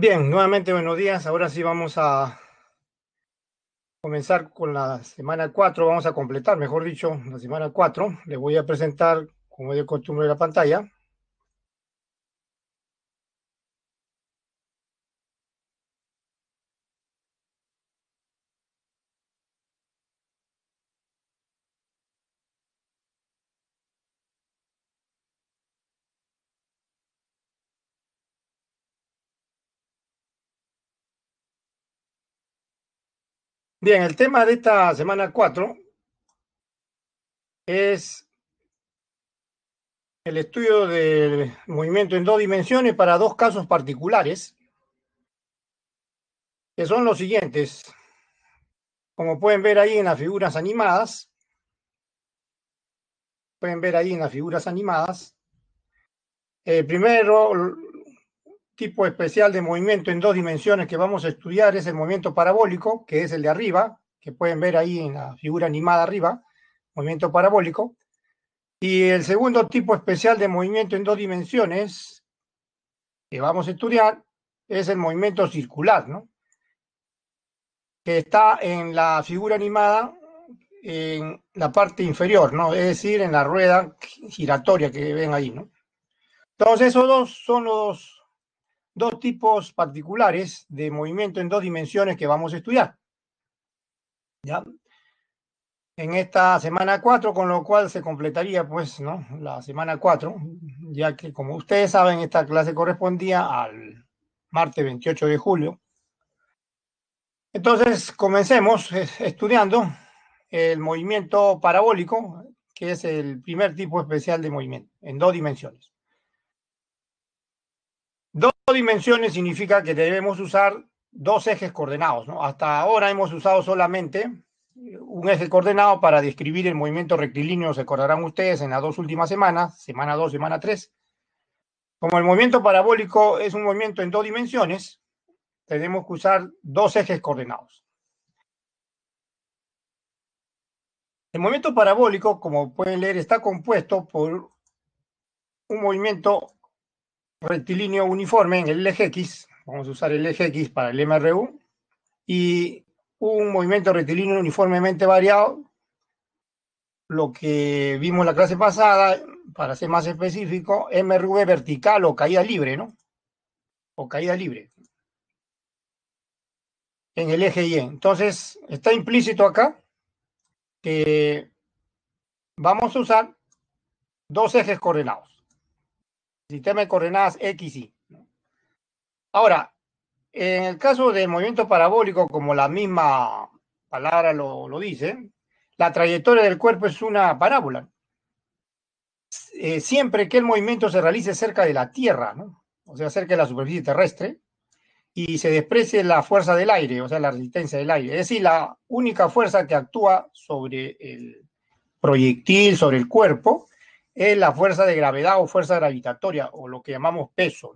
Bien, nuevamente buenos días. Ahora sí vamos a comenzar con la semana 4. Vamos a completar, mejor dicho, la semana 4. Les voy a presentar, como de costumbre, la pantalla. Bien, el tema de esta semana 4 es el estudio del movimiento en dos dimensiones para dos casos particulares, que son los siguientes. Como pueden ver ahí en las figuras animadas, pueden ver ahí en las figuras animadas, primero tipo especial de movimiento en dos dimensiones que vamos a estudiar es el movimiento parabólico, que es el de arriba, que pueden ver ahí en la figura animada arriba, movimiento parabólico. Y el segundo tipo especial de movimiento en dos dimensiones que vamos a estudiar es el movimiento circular, ¿no? Que está en la figura animada en la parte inferior, ¿no? Es decir, en la rueda giratoria que ven ahí, ¿no? Entonces, esos dos son los dos tipos particulares de movimiento en dos dimensiones que vamos a estudiar. ¿Ya? En esta semana 4, con lo cual se completaría, pues, La semana 4, ya que, como ustedes saben, esta clase correspondía al martes 28 de julio. Entonces, comencemos estudiando el movimiento parabólico, que es el primer tipo especial de movimiento, en dos dimensiones. Dos dimensiones significa que debemos usar dos ejes coordenados. Hasta ahora hemos usado solamente un eje coordenado para describir el movimiento rectilíneo, se acordarán ustedes, en las dos últimas semanas, semana 2, semana 3. Como el movimiento parabólico es un movimiento en dos dimensiones, tenemos que usar dos ejes coordenados. El movimiento parabólico, como pueden leer, está compuesto por un movimiento rectilíneo uniforme en el eje X, vamos a usar el eje X para el MRU, y un movimiento rectilíneo uniformemente variado, lo que vimos la clase pasada, para ser más específico, MRV vertical o caída libre, ¿no? O caída libre. En el eje Y. Entonces, está implícito acá que vamos a usar dos ejes coordenados sistema de coordenadas X, Y. Ahora, en el caso del movimiento parabólico, como la misma palabra lo, dice, la trayectoria del cuerpo es una parábola. Eh, siempre que el movimiento se realice cerca de la Tierra, o sea, cerca de la superficie terrestre, y se desprecie la fuerza del aire, o sea, la resistencia del aire. Es decir, la única fuerza que actúa sobre el proyectil, sobre el cuerpo, es la fuerza de gravedad o fuerza gravitatoria, o lo que llamamos peso.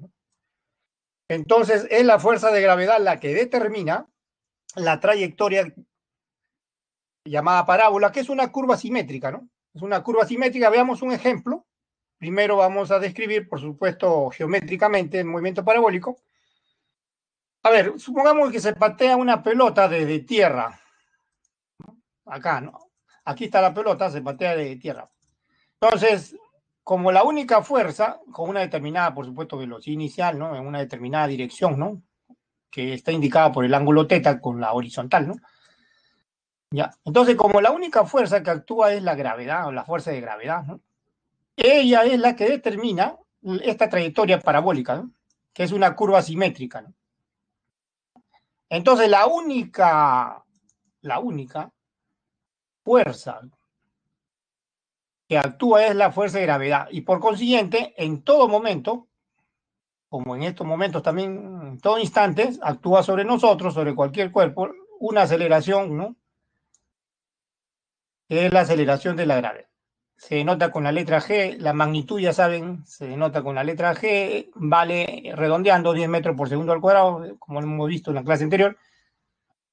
Entonces, es la fuerza de gravedad la que determina la trayectoria llamada parábola, que es una curva simétrica, ¿no? Es una curva simétrica. Veamos un ejemplo. Primero vamos a describir, por supuesto, geométricamente el movimiento parabólico. A ver, supongamos que se patea una pelota desde tierra. Acá, ¿no? Aquí está la pelota, se patea desde tierra. Entonces, como la única fuerza, con una determinada, por supuesto, velocidad inicial, ¿no? En una determinada dirección, ¿no? Que está indicada por el ángulo teta con la horizontal, ¿no? Ya. Entonces, como la única fuerza que actúa es la gravedad, o la fuerza de gravedad, ¿no? Ella es la que determina esta trayectoria parabólica, ¿no? Que es una curva simétrica, ¿no? Entonces, la única, la única fuerza que actúa es la fuerza de gravedad. Y por consiguiente, en todo momento, como en estos momentos también, en todo instante, actúa sobre nosotros, sobre cualquier cuerpo, una aceleración, ¿no? es la aceleración de la gravedad. Se denota con la letra G, la magnitud ya saben, se denota con la letra G, vale redondeando 10 metros por segundo al cuadrado, como hemos visto en la clase anterior,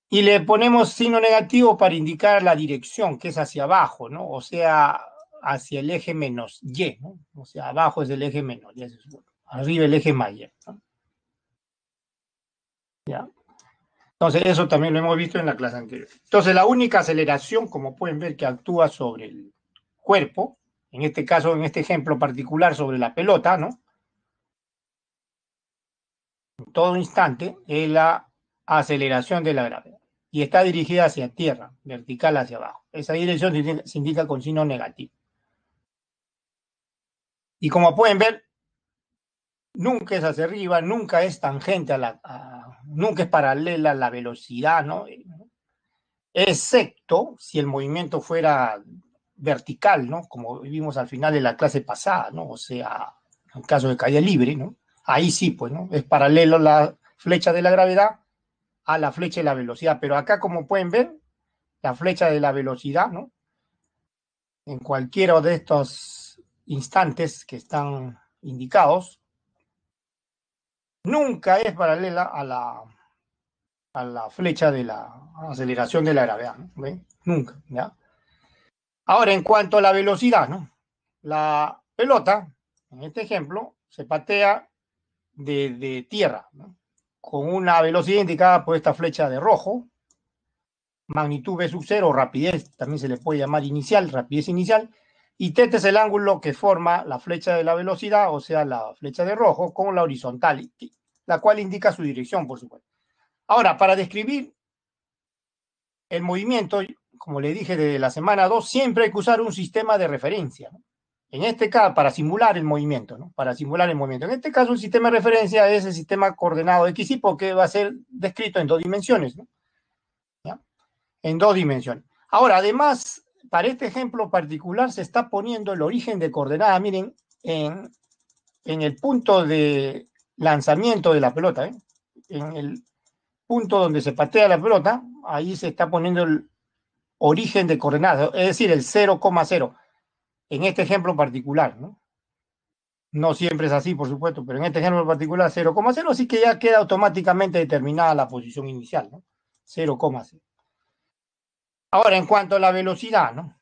y le ponemos signo negativo para indicar la dirección, que es hacia abajo, ¿no? O sea, hacia el eje menos Y, ¿no? O sea, abajo es el eje menos Y, es arriba el eje mayor. ¿Ya? Entonces, eso también lo hemos visto en la clase anterior. Entonces, la única aceleración, como pueden ver, que actúa sobre el cuerpo, en este caso, en este ejemplo particular, sobre la pelota, ¿no? En todo instante, es la aceleración de la gravedad. Y está dirigida hacia tierra, vertical hacia abajo. Esa dirección se indica con signo negativo. Y como pueden ver, nunca es hacia arriba, nunca es tangente a la, nunca es paralela a la velocidad, ¿no? Excepto si el movimiento fuera vertical, ¿no? Como vimos al final de la clase pasada, ¿no? O sea, en caso de caída libre, ¿no? Ahí sí, pues, ¿no? Es paralelo la flecha de la gravedad a la flecha de la velocidad. Pero acá, como pueden ver, la flecha de la velocidad, ¿no? En cualquiera de estos instantes que están indicados, nunca es paralela a la, a la flecha de la aceleración de la gravedad. ¿no? Nunca. ¿ya? Ahora, en cuanto a la velocidad, ¿no? la pelota, en este ejemplo, se patea de, tierra, con una velocidad indicada por esta flecha de rojo, magnitud B sub 0, rapidez, también se le puede llamar inicial, rapidez inicial, y teta es el ángulo que forma la flecha de la velocidad, o sea, la flecha de rojo, con la horizontal, la cual indica su dirección, por supuesto. Ahora, para describir el movimiento, como le dije desde la semana 2, siempre hay que usar un sistema de referencia. En este caso, para simular el movimiento, ¿no? Para simular el movimiento. En este caso, el sistema de referencia es el sistema coordenado X y porque va a ser descrito en dos dimensiones, ¿no? En dos dimensiones. Ahora, además, para este ejemplo particular se está poniendo el origen de coordenada, miren, en, el punto de lanzamiento de la pelota, ¿eh? en el punto donde se patea la pelota, ahí se está poniendo el origen de coordenada, es decir, el 0,0, en este ejemplo particular, ¿no? siempre es así, por supuesto, pero en este ejemplo particular 0,0, así que ya queda automáticamente determinada la posición inicial, ¿no? 0,0. Ahora, en cuanto a la velocidad, ¿no?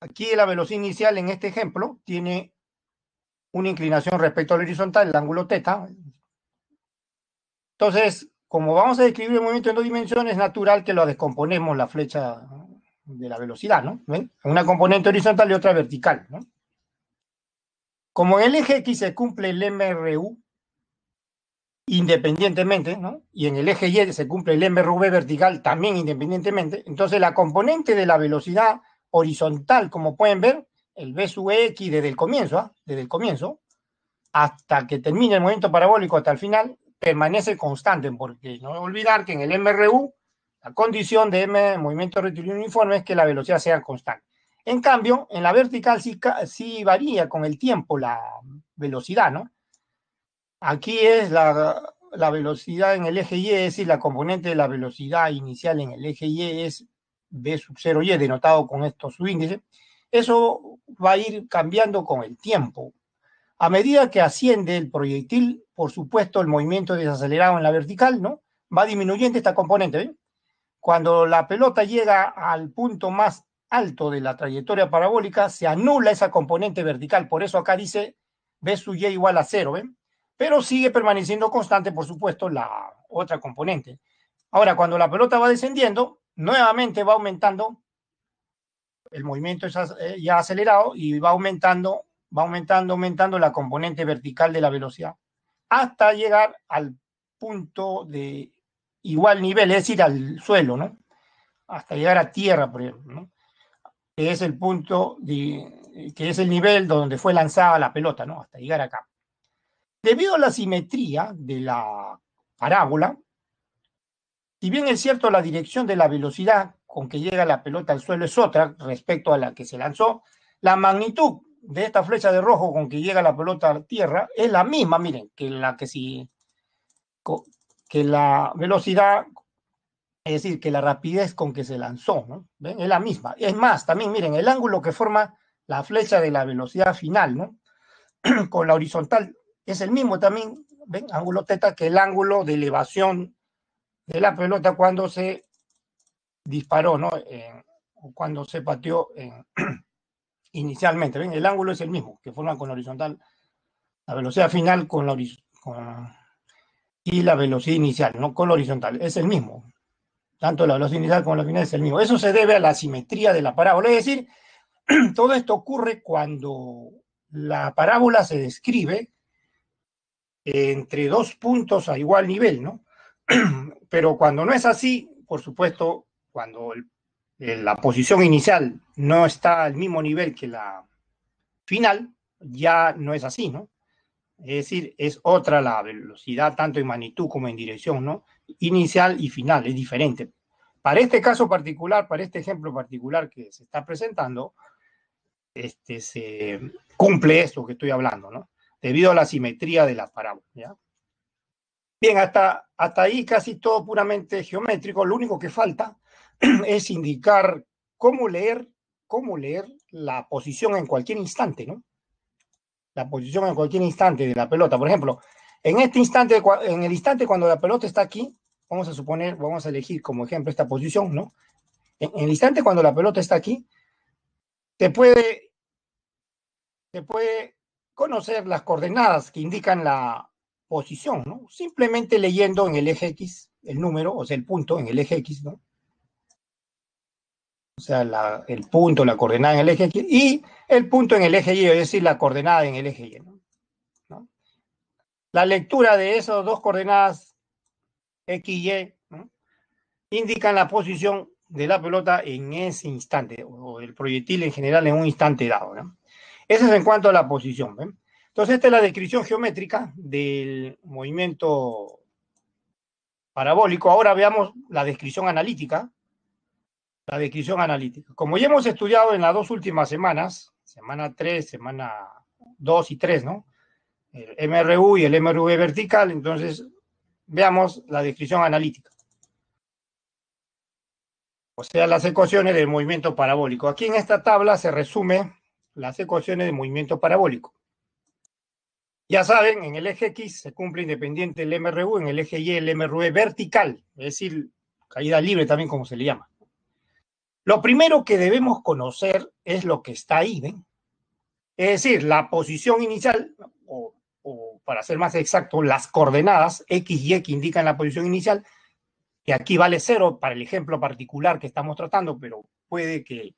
Aquí la velocidad inicial en este ejemplo tiene una inclinación respecto al horizontal, el ángulo teta. Entonces, como vamos a describir el movimiento en dos dimensiones, es natural que lo descomponemos la flecha de la velocidad, ¿no? Una componente horizontal y otra vertical, ¿no? Como en el eje X se cumple el MRU, independientemente, ¿no? y en el eje Y se cumple el MRV vertical también independientemente, entonces la componente de la velocidad horizontal, como pueden ver, el V sub X desde el comienzo, ¿ah? desde el comienzo, hasta que termine el movimiento parabólico hasta el final, permanece constante, porque no olvidar que en el MRU, la condición de M, movimiento rectilíneo uniforme es que la velocidad sea constante. En cambio, en la vertical sí varía con el tiempo la velocidad, ¿no? Aquí es la, velocidad en el eje Y, es decir, la componente de la velocidad inicial en el eje Y es B sub 0 Y, denotado con estos subíndices. Eso va a ir cambiando con el tiempo. A medida que asciende el proyectil, por supuesto, el movimiento desacelerado en la vertical, ¿no? Va disminuyendo esta componente. ¿ven? Cuando la pelota llega al punto más alto de la trayectoria parabólica, se anula esa componente vertical. Por eso acá dice B sub Y igual a cero, ¿ven? pero sigue permaneciendo constante, por supuesto, la otra componente. Ahora, cuando la pelota va descendiendo, nuevamente va aumentando, el movimiento eh, ya acelerado y va aumentando, va aumentando, aumentando la componente vertical de la velocidad hasta llegar al punto de igual nivel, es decir, al suelo, ¿no? Hasta llegar a tierra, por ejemplo, ¿no? Que es el punto, que es el nivel donde fue lanzada la pelota, ¿no? Hasta llegar acá. Debido a la simetría de la parábola, si bien es cierto la dirección de la velocidad con que llega la pelota al suelo es otra respecto a la que se lanzó, la magnitud de esta flecha de rojo con que llega la pelota a tierra es la misma, miren, que la que si que la velocidad, es decir, que la rapidez con que se lanzó, ¿no? Es la misma. Es más, también miren, el ángulo que forma la flecha de la velocidad final, ¿no? con la horizontal es el mismo también, ¿ven? Ángulo teta, que el ángulo de elevación de la pelota cuando se disparó, ¿no? cuando se pateó inicialmente, ¿ven? El ángulo es el mismo, que forma con la horizontal la velocidad final con y la velocidad inicial, no con la horizontal, es el mismo. Tanto la velocidad inicial como la final es el mismo. Eso se debe a la simetría de la parábola, es decir, todo esto ocurre cuando la parábola se describe entre dos puntos a igual nivel, ¿no? Pero cuando no es así, por supuesto, cuando eh, la posición inicial no está al mismo nivel que la final, ya no es así, ¿no? Es decir, es otra la velocidad, tanto en magnitud como en dirección, ¿no? Inicial y final, es diferente. Para este caso particular, para este ejemplo particular que se está presentando, este, se cumple esto que estoy hablando, ¿no? debido a la simetría de la parábola, Bien, hasta, hasta ahí casi todo puramente geométrico. Lo único que falta es indicar cómo leer, cómo leer la posición en cualquier instante, ¿no? La posición en cualquier instante de la pelota. Por ejemplo, en este instante, en el instante cuando la pelota está aquí, vamos a suponer, vamos a elegir como ejemplo esta posición, ¿no? En, el instante cuando la pelota está aquí, te puede, te puede conocer las coordenadas que indican la posición, ¿no? Simplemente leyendo en el eje X el número, o sea, el punto en el eje X, ¿no? O sea, el punto, la coordenada en el eje X y el punto en el eje Y, es decir, la coordenada en el eje Y, ¿no? La lectura de esas dos coordenadas X y ¿no? indican la posición de la pelota en ese instante, o del proyectil en general en un instante dado, ¿no? Eso es en cuanto a la posición. ¿ven? ¿eh? Entonces, esta es la descripción geométrica del movimiento parabólico. Ahora veamos la descripción analítica. La descripción analítica. Como ya hemos estudiado en las dos últimas semanas, semana 3, semana 2 y 3, ¿no? El MRU y el MRV vertical, entonces veamos la descripción analítica. O sea, las ecuaciones del movimiento parabólico. Aquí en esta tabla se resume las ecuaciones de movimiento parabólico. Ya saben, en el eje X se cumple independiente el MRU, en el eje Y el es vertical, es decir, caída libre también como se le llama. Lo primero que debemos conocer es lo que está ahí, ¿ven? Es decir, la posición inicial, o, para ser más exacto, las coordenadas X y Y que indican la posición inicial, que aquí vale cero para el ejemplo particular que estamos tratando, pero puede que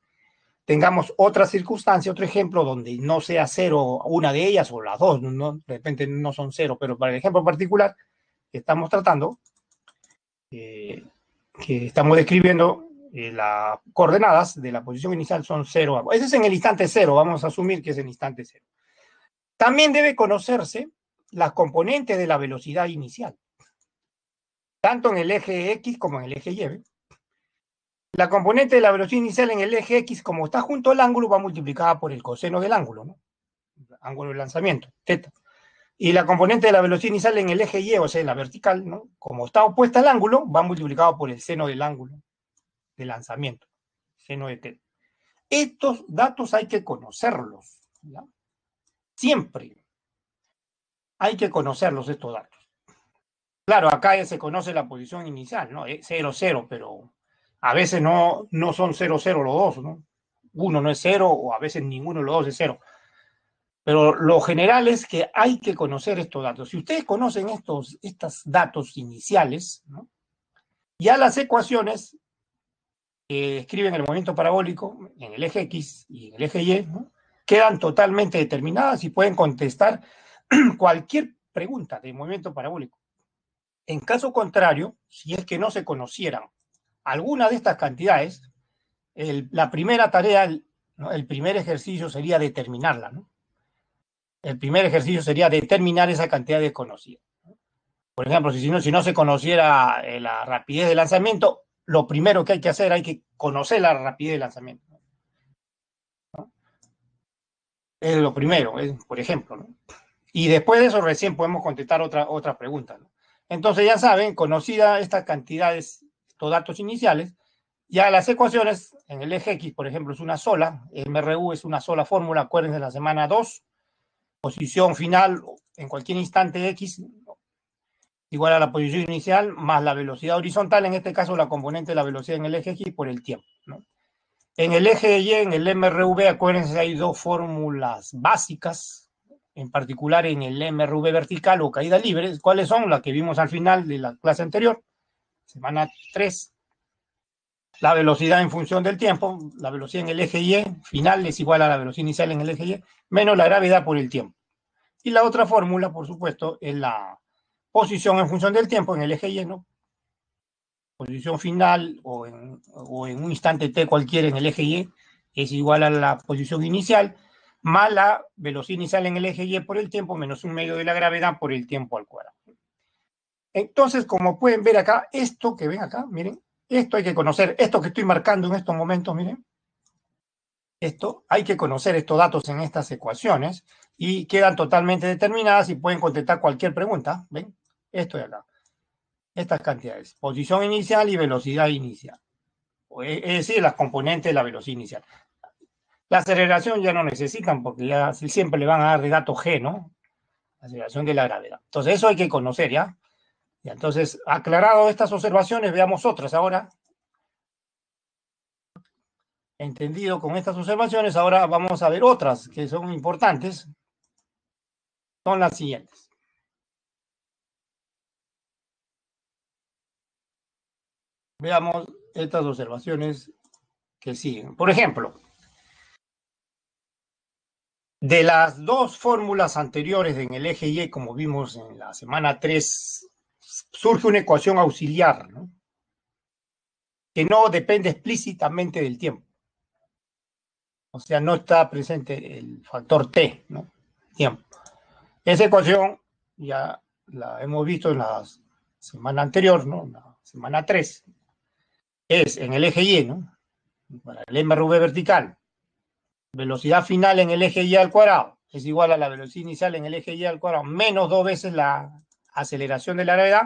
tengamos otra circunstancia, otro ejemplo donde no sea cero una de ellas o las dos, de repente no son cero, pero para el ejemplo particular estamos tratando, eh, que estamos describiendo, eh, las coordenadas de la posición inicial son cero. Ese es en el instante cero, vamos a asumir que es el instante cero. También debe conocerse las componentes de la velocidad inicial, tanto en el eje X como en el eje Y la componente de la velocidad inicial en el eje X, como está junto al ángulo, va multiplicada por el coseno del ángulo, ¿no? Ángulo de lanzamiento, teta. Y la componente de la velocidad inicial en el eje Y, o sea, en la vertical, ¿no? Como está opuesta al ángulo, va multiplicada por el seno del ángulo de lanzamiento, seno de teta. Estos datos hay que conocerlos, ¿ya? Siempre hay que conocerlos estos datos. Claro, acá ya se conoce la posición inicial, ¿no? 0, 0, pero a veces no, no son 0-0 los dos, ¿no? Uno no es cero o a veces ninguno de los dos es cero. Pero lo general es que hay que conocer estos datos. Si ustedes conocen estos, estos datos iniciales, ¿no? ya las ecuaciones que escriben el movimiento parabólico en el eje X y en el eje Y ¿no? quedan totalmente determinadas y pueden contestar cualquier pregunta de movimiento parabólico. En caso contrario, si es que no se conocieran alguna de estas cantidades, la primera tarea, el, primer ejercicio sería determinarla. El primer ejercicio sería determinar esa cantidad desconocida. Por ejemplo, si, no, se conociera eh, la rapidez de lanzamiento, lo primero que hay que hacer, hay que conocer la rapidez de lanzamiento. Es lo primero, por ejemplo. Y después de eso recién podemos contestar otra, otra pregunta. Entonces ya saben, conocida estas cantidades estos datos iniciales, ya las ecuaciones en el eje X, por ejemplo, es una sola, MRU es una sola fórmula, acuérdense, la semana 2, posición final en cualquier instante X igual a la posición inicial más la velocidad horizontal, en este caso la componente de la velocidad en el eje X por el tiempo. En el eje Y, en el MRV, acuérdense, hay dos fórmulas básicas, en particular en el MRV vertical o caída libre, ¿cuáles son? Las que vimos al final de la clase anterior semana 3. La velocidad en función del tiempo, la velocidad en el eje Y final es igual a la velocidad inicial en el eje Y, menos la gravedad por el tiempo. Y la otra fórmula, por supuesto, es la posición en función del tiempo en el eje Y, ¿no? Posición final o en, un instante T cualquiera en el eje Y es igual a la posición inicial más la velocidad inicial en el eje Y por el tiempo menos un medio de la gravedad por el tiempo al cuadrado. Entonces, como pueden ver acá, esto que ven acá, miren, esto hay que conocer, esto que estoy marcando en estos momentos, miren, esto hay que conocer estos datos en estas ecuaciones y quedan totalmente determinadas y pueden contestar cualquier pregunta, ¿ven? Esto de acá, estas cantidades, posición inicial y velocidad inicial, e, es decir, las componentes de la velocidad inicial. La aceleración ya no necesitan porque siempre le van a dar de dato G, ¿no? La aceleración de la gravedad. Entonces, eso hay que conocer, ¿ya? entonces, aclarado estas observaciones, veamos otras ahora. Entendido con estas observaciones, ahora vamos a ver otras que son importantes. Son las siguientes. Veamos estas observaciones que siguen. Por ejemplo, de las dos fórmulas anteriores en el eje Y, como vimos en la semana 3 surge una ecuación auxiliar, ¿no? que no depende explícitamente del tiempo. O sea, no está presente el factor T, ¿no? Tiempo. Esa ecuación ya la hemos visto en la semana anterior, ¿no? La semana 3. Es en el eje Y, ¿no? Para el MRV vertical. Velocidad final en el eje Y al cuadrado es igual a la velocidad inicial en el eje Y al cuadrado menos dos veces la aceleración de la gravedad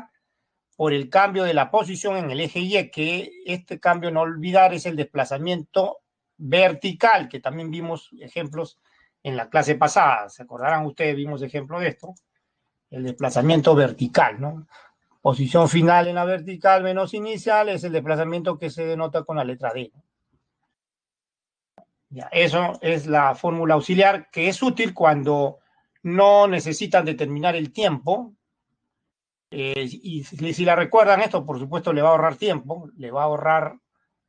por el cambio de la posición en el eje Y, que este cambio, no olvidar, es el desplazamiento vertical, que también vimos ejemplos en la clase pasada. ¿Se acordarán ustedes? Vimos ejemplo de esto. El desplazamiento vertical, ¿no? Posición final en la vertical menos inicial es el desplazamiento que se denota con la letra D. Ya, eso es la fórmula auxiliar que es útil cuando no necesitan determinar el tiempo, eh, y si, la recuerdan, esto por supuesto le va a ahorrar tiempo, le va a ahorrar,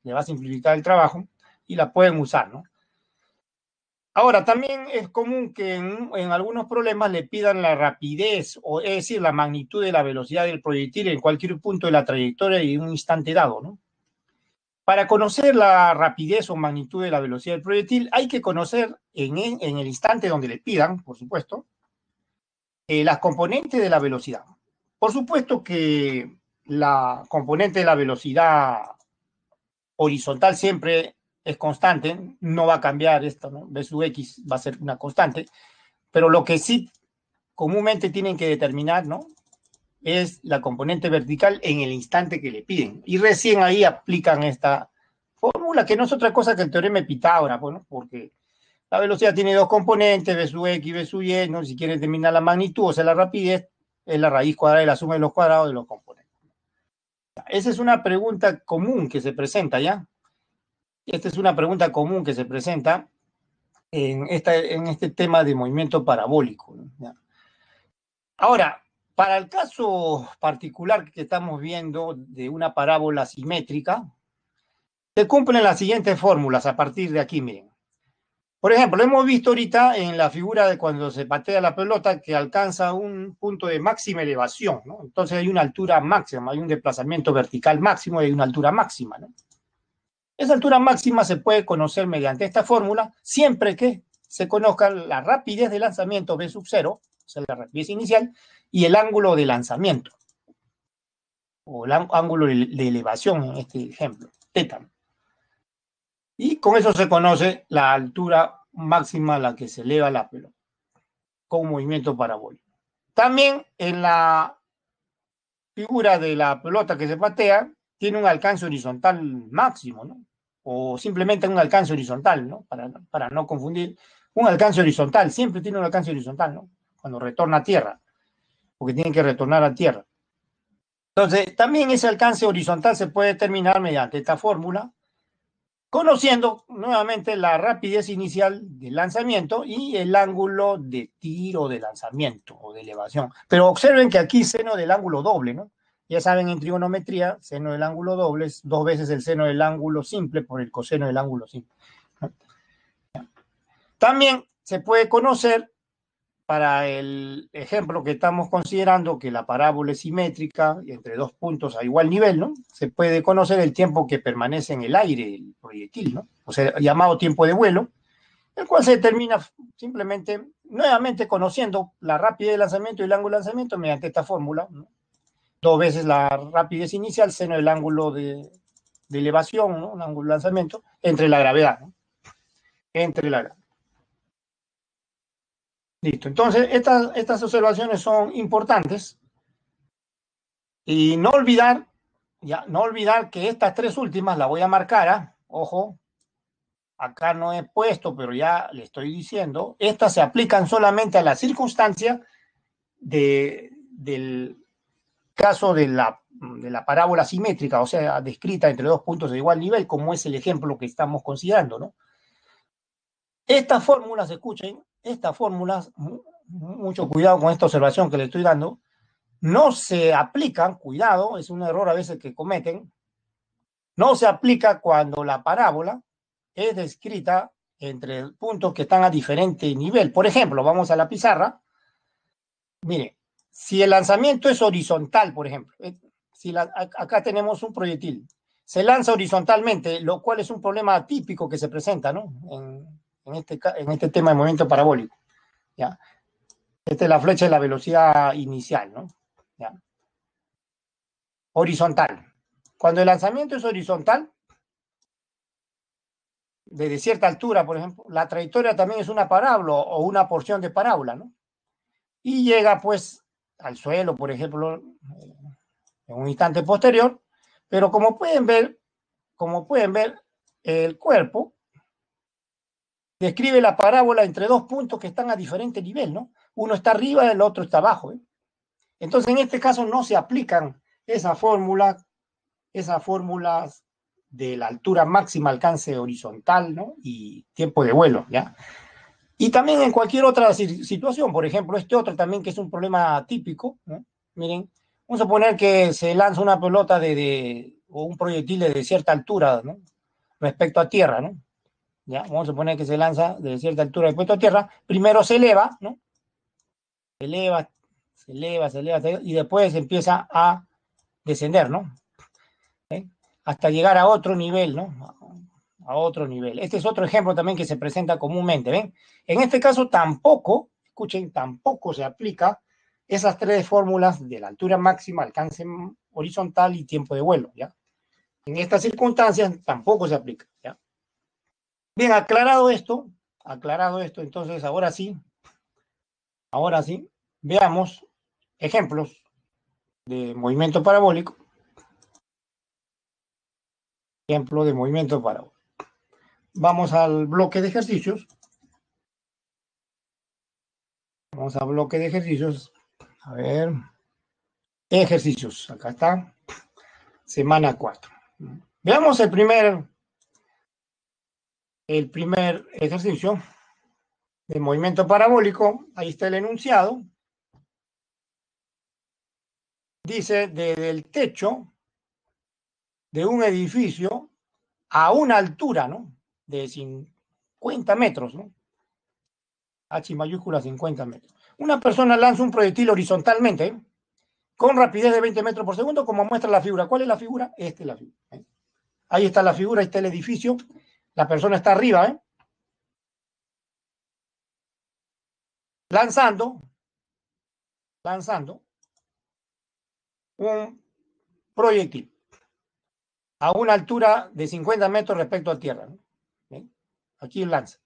le va a simplificar el trabajo y la pueden usar, ¿no? Ahora, también es común que en, algunos problemas le pidan la rapidez, o es decir, la magnitud de la velocidad del proyectil en cualquier punto de la trayectoria y en un instante dado, Para conocer la rapidez o magnitud de la velocidad del proyectil, hay que conocer en, el instante donde le pidan, por supuesto, eh, las componentes de la velocidad. Por supuesto que la componente de la velocidad horizontal siempre es constante, no va a cambiar esto, ¿no? B sub X va a ser una constante, pero lo que sí comúnmente tienen que determinar, ¿no? Es la componente vertical en el instante que le piden. Y recién ahí aplican esta fórmula, que no es otra cosa que el teorema de Pitágoras, ¿no? porque la velocidad tiene dos componentes, B sub X, B sub Y, ¿no? Si quieren determinar la magnitud, o sea, la rapidez, es la raíz cuadrada de la suma de los cuadrados de los componentes. Esa es una pregunta común que se presenta, ¿ya? Esta es una pregunta común que se presenta en, esta, en este tema de movimiento parabólico. Ahora, para el caso particular que estamos viendo de una parábola simétrica, se cumplen las siguientes fórmulas a partir de aquí, miren. Por ejemplo, hemos visto ahorita en la figura de cuando se patea la pelota que alcanza un punto de máxima elevación, ¿no? Entonces hay una altura máxima, hay un desplazamiento vertical máximo y hay una altura máxima, Esa altura máxima se puede conocer mediante esta fórmula siempre que se conozca la rapidez de lanzamiento B sub 0, o sea, la rapidez inicial, y el ángulo de lanzamiento, o el ángulo de elevación en este ejemplo, teta. Y con eso se conoce la altura máxima a la que se eleva la pelota con movimiento parabólico. También en la figura de la pelota que se patea, tiene un alcance horizontal máximo, ¿no? O simplemente un alcance horizontal, ¿no? Para, para no confundir. Un alcance horizontal, siempre tiene un alcance horizontal, ¿no? Cuando retorna a tierra, porque tiene que retornar a tierra. Entonces, también ese alcance horizontal se puede determinar mediante esta fórmula, conociendo nuevamente la rapidez inicial del lanzamiento y el ángulo de tiro de lanzamiento o de elevación. Pero observen que aquí seno del ángulo doble, ¿no? Ya saben, en trigonometría, seno del ángulo doble es dos veces el seno del ángulo simple por el coseno del ángulo simple. También se puede conocer para el ejemplo que estamos considerando, que la parábola es simétrica y entre dos puntos a igual nivel, ¿no? Se puede conocer el tiempo que permanece en el aire el proyectil, ¿no? O sea, llamado tiempo de vuelo, el cual se determina simplemente, nuevamente conociendo la rapidez de lanzamiento y el ángulo de lanzamiento mediante esta fórmula, ¿no? dos veces la rapidez inicial, seno del ángulo de, elevación, ¿no? un ángulo de lanzamiento, entre la gravedad, ¿no? entre la gravedad. Listo. Entonces, estas, estas observaciones son importantes. Y no olvidar, ya, no olvidar que estas tres últimas las voy a marcar. ¿ah? Ojo, acá no he puesto, pero ya le estoy diciendo. Estas se aplican solamente a la circunstancia del caso de la, de la parábola simétrica, o sea, descrita entre dos puntos de igual nivel, como es el ejemplo que estamos considerando, ¿no? Estas fórmulas, escuchen, estas fórmulas, mucho cuidado con esta observación que le estoy dando, no se aplican, cuidado, es un error a veces que cometen, no se aplica cuando la parábola es descrita entre puntos que están a diferente nivel. Por ejemplo, vamos a la pizarra. Mire, si el lanzamiento es horizontal, por ejemplo, eh, si acá tenemos un proyectil, se lanza horizontalmente, lo cual es un problema típico que se presenta, ¿no? En, en este, en este tema de movimiento parabólico. ¿ya? Esta es la flecha de la velocidad inicial, ¿no? ¿Ya? Horizontal. Cuando el lanzamiento es horizontal, desde cierta altura, por ejemplo, la trayectoria también es una parábola o una porción de parábola, ¿no? Y llega pues al suelo, por ejemplo, en un instante posterior, pero como pueden ver, como pueden ver, el cuerpo describe la parábola entre dos puntos que están a diferente nivel, ¿no? Uno está arriba y el otro está abajo. ¿eh? Entonces, en este caso no se aplican esas fórmulas, esas fórmulas de la altura máxima, alcance horizontal, ¿no? Y tiempo de vuelo, ¿ya? Y también en cualquier otra situación, por ejemplo, este otro también que es un problema típico, ¿no? Miren, vamos a suponer que se lanza una pelota de, de, o un proyectil de cierta altura, ¿no? Respecto a tierra, ¿no? vamos a suponer que se lanza desde cierta altura de puesto a tierra, primero se eleva, ¿no? Se eleva, se eleva, se eleva, y después empieza a descender, ¿no? ¿Eh? Hasta llegar a otro nivel, ¿no? A otro nivel. Este es otro ejemplo también que se presenta comúnmente, ¿ven? En este caso tampoco, escuchen, tampoco se aplica esas tres fórmulas de la altura máxima, alcance horizontal y tiempo de vuelo, ¿ya? En estas circunstancias tampoco se aplica. Bien, aclarado esto, aclarado esto, entonces ahora sí, ahora sí, veamos ejemplos de movimiento parabólico. Ejemplo de movimiento parabólico. Vamos al bloque de ejercicios. Vamos al bloque de ejercicios. A ver. Ejercicios. Acá está. Semana 4. Veamos el primer el primer ejercicio de movimiento parabólico, ahí está el enunciado, dice desde el techo de un edificio a una altura ¿no? de 50 metros, ¿no? H mayúscula 50 metros. Una persona lanza un proyectil horizontalmente ¿eh? con rapidez de 20 metros por segundo, como muestra la figura. ¿Cuál es la figura? Esta es la figura. ¿eh? Ahí está la figura, ahí está el edificio la persona está arriba, ¿eh? Lanzando, lanzando un proyectil a una altura de 50 metros respecto a tierra. Aquí lanza.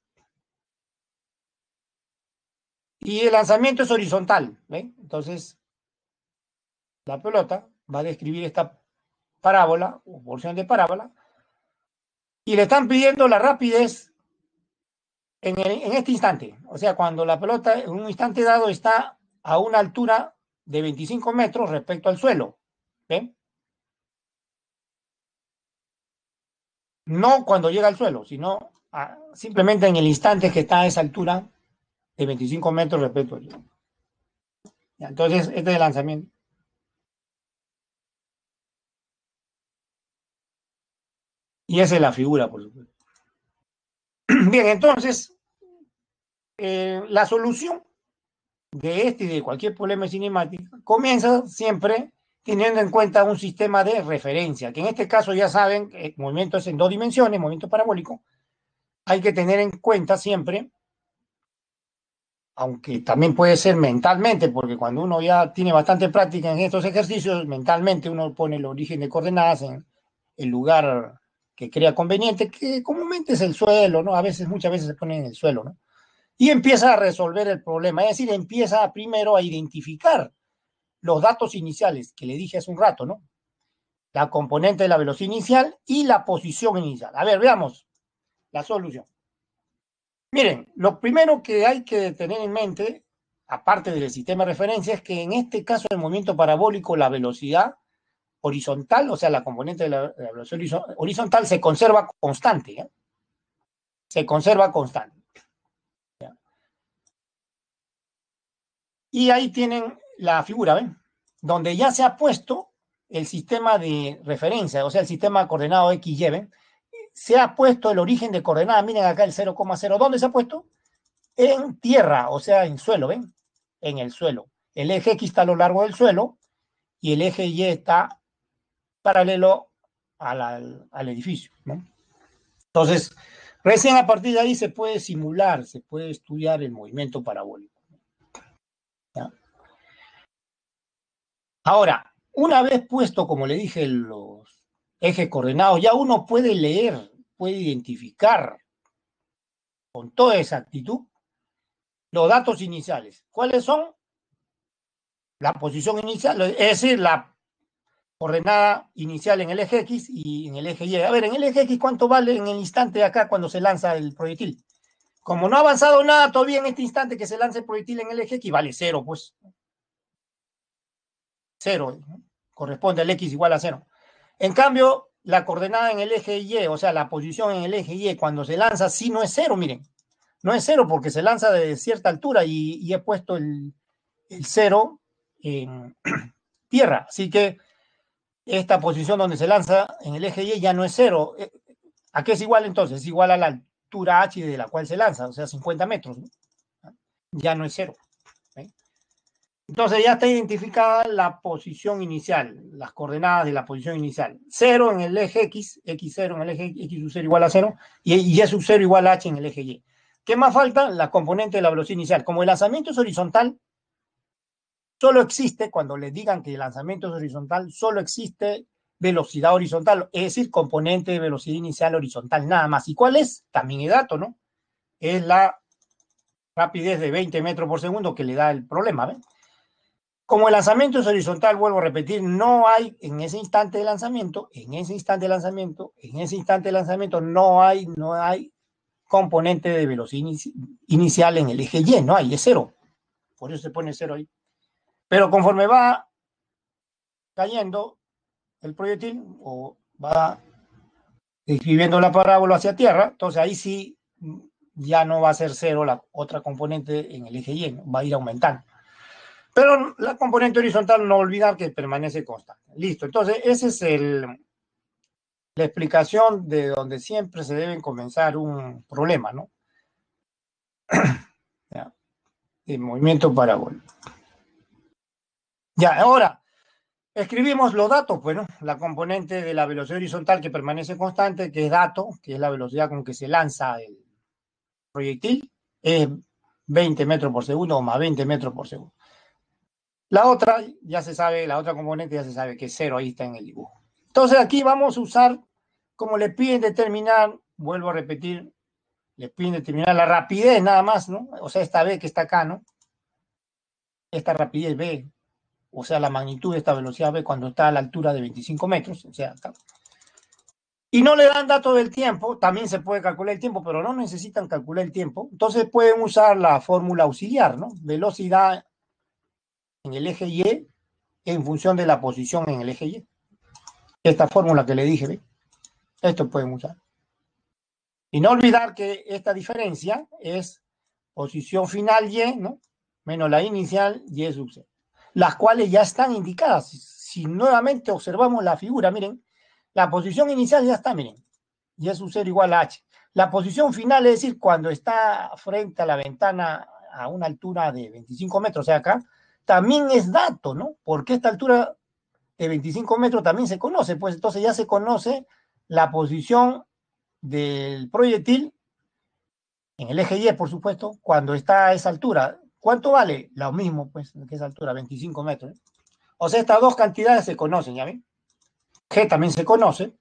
Y el lanzamiento es horizontal. Entonces, la pelota va a describir esta parábola o porción de parábola y le están pidiendo la rapidez en, este instante. O sea, cuando la pelota en un instante dado está a una altura de 25 metros respecto al suelo. ¿Ven? No cuando llega al suelo, sino simplemente en el instante que está a esa altura de 25 metros respecto al suelo. Entonces, este es el lanzamiento. Y esa es la figura, por supuesto. Bien, entonces, eh, la solución de este y de cualquier problema cinemático comienza siempre teniendo en cuenta un sistema de referencia, que en este caso ya saben, el eh, movimiento es en dos dimensiones, movimiento parabólico, hay que tener en cuenta siempre, aunque también puede ser mentalmente, porque cuando uno ya tiene bastante práctica en estos ejercicios, mentalmente uno pone el origen de coordenadas en el lugar crea conveniente, que comúnmente es el suelo, ¿no? A veces, muchas veces se pone en el suelo, ¿no? Y empieza a resolver el problema, es decir, empieza primero a identificar los datos iniciales que le dije hace un rato, ¿no? La componente de la velocidad inicial y la posición inicial. A ver, veamos la solución. Miren, lo primero que hay que tener en mente, aparte del sistema de referencia, es que en este caso del movimiento parabólico, la velocidad horizontal, o sea, la componente de la, evaluación horizontal se conserva constante. Se conserva constante. Y ahí tienen la figura, ¿ven? Donde ya se ha puesto el sistema de referencia, o sea, el sistema coordenado XY, ¿ven? Se ha puesto el origen de coordenada, miren acá el 0,0, ¿dónde se ha puesto? En tierra, o sea, en suelo, ¿ven? En el suelo. El eje X está a lo largo del suelo y el eje Y está paralelo al, edificio. Entonces, recién a partir de ahí se puede simular, se puede estudiar el movimiento parabólico. Ahora, una vez puesto, como le dije, los ejes coordenados, ya uno puede leer, puede identificar con toda exactitud los datos iniciales. ¿Cuáles son? La posición inicial, es decir, la coordenada inicial en el eje X y en el eje Y. A ver, en el eje X, ¿cuánto vale en el instante de acá cuando se lanza el proyectil? Como no ha avanzado nada todavía en este instante que se lanza el proyectil en el eje X, vale cero, pues. Cero. Corresponde al X igual a cero. En cambio, la coordenada en el eje Y, o sea, la posición en el eje Y, cuando se lanza, sí no es cero, miren. No es cero porque se lanza de cierta altura y, he puesto el cero en tierra. Así que esta posición donde se lanza en el eje Y ya no es cero. Eh, ¿A qué es igual entonces? Es igual a la altura H de la cual se lanza, o sea, 50 metros. Ya no es cero. Entonces ya está identificada la posición inicial, las coordenadas de la posición inicial. Cero en el eje X, X0 en el eje X sub cero igual a cero, y Y sub cero igual a H en el eje Y. ¿Qué más falta? La componente de la velocidad inicial. Como el lanzamiento es horizontal, solo existe, cuando les digan que el lanzamiento es horizontal, solo existe velocidad horizontal, es decir, componente de velocidad inicial horizontal, nada más. ¿Y cuál es? También hay dato, ¿no? Es la rapidez de 20 metros por segundo que le da el problema, Como el lanzamiento es horizontal, vuelvo a repetir, no hay en ese instante de lanzamiento, en ese instante de lanzamiento, en ese instante de lanzamiento, no hay, no hay componente de velocidad inicial en el eje Y, no hay, es cero. Por eso se pone cero ahí. Pero conforme va cayendo el proyectil o va escribiendo la parábola hacia tierra, entonces ahí sí ya no va a ser cero la otra componente en el eje Y, va a ir aumentando. Pero la componente horizontal no olvidar que permanece constante. Listo, entonces esa es el, la explicación de donde siempre se debe comenzar un problema, ¿no? el movimiento parabólico. Ya, ahora, escribimos los datos, bueno, pues, la componente de la velocidad horizontal que permanece constante, que es dato, que es la velocidad con que se lanza el proyectil, es 20 metros por segundo o más 20 metros por segundo. La otra, ya se sabe, la otra componente ya se sabe que es cero, ahí está en el dibujo. Entonces aquí vamos a usar, como le piden determinar, vuelvo a repetir, le piden determinar la rapidez nada más, ¿no? O sea, esta B que está acá, ¿no? Esta rapidez B, o sea, la magnitud de esta velocidad B cuando está a la altura de 25 metros, o sea, Y no le dan datos del tiempo, también se puede calcular el tiempo, pero no necesitan calcular el tiempo. Entonces pueden usar la fórmula auxiliar, ¿no? Velocidad en el eje Y en función de la posición en el eje Y. Esta fórmula que le dije, ¿ve? Esto pueden usar. Y no olvidar que esta diferencia es posición final Y, ¿no? Menos la inicial Y sub 0 las cuales ya están indicadas. Si, nuevamente observamos la figura, miren, la posición inicial ya está, miren, ya es un 0 igual a h. La posición final, es decir, cuando está frente a la ventana a una altura de 25 metros, o sea, acá, también es dato, ¿no? Porque esta altura de 25 metros también se conoce, pues entonces ya se conoce la posición del proyectil en el eje Y, por supuesto, cuando está a esa altura. ¿Cuánto vale? Lo mismo, pues, que esa altura, 25 metros. O sea, estas dos cantidades se conocen, ¿ya ven? G también se conoce.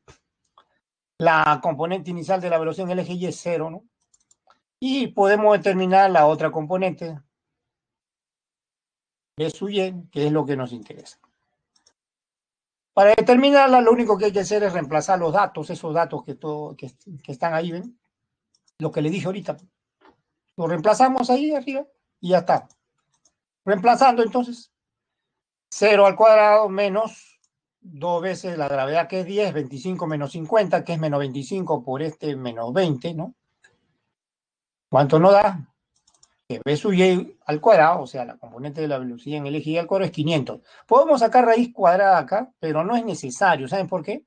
La componente inicial de la velocidad en el eje Y es cero, ¿no? Y podemos determinar la otra componente B, su Y, que es lo que nos interesa. Para determinarla, lo único que hay que hacer es reemplazar los datos, esos datos que, que están ahí, ¿ven? Lo que le dije ahorita. Lo reemplazamos ahí arriba y ya está. Reemplazando entonces, 0 al cuadrado menos 2 veces la gravedad que es 10, 25 menos 50, que es menos 25 por este menos 20, ¿no? ¿Cuánto nos da? Que B sub y al cuadrado, o sea, la componente de la velocidad en el eje y al cuadrado es 500. Podemos sacar raíz cuadrada acá, pero no es necesario. ¿Saben por qué?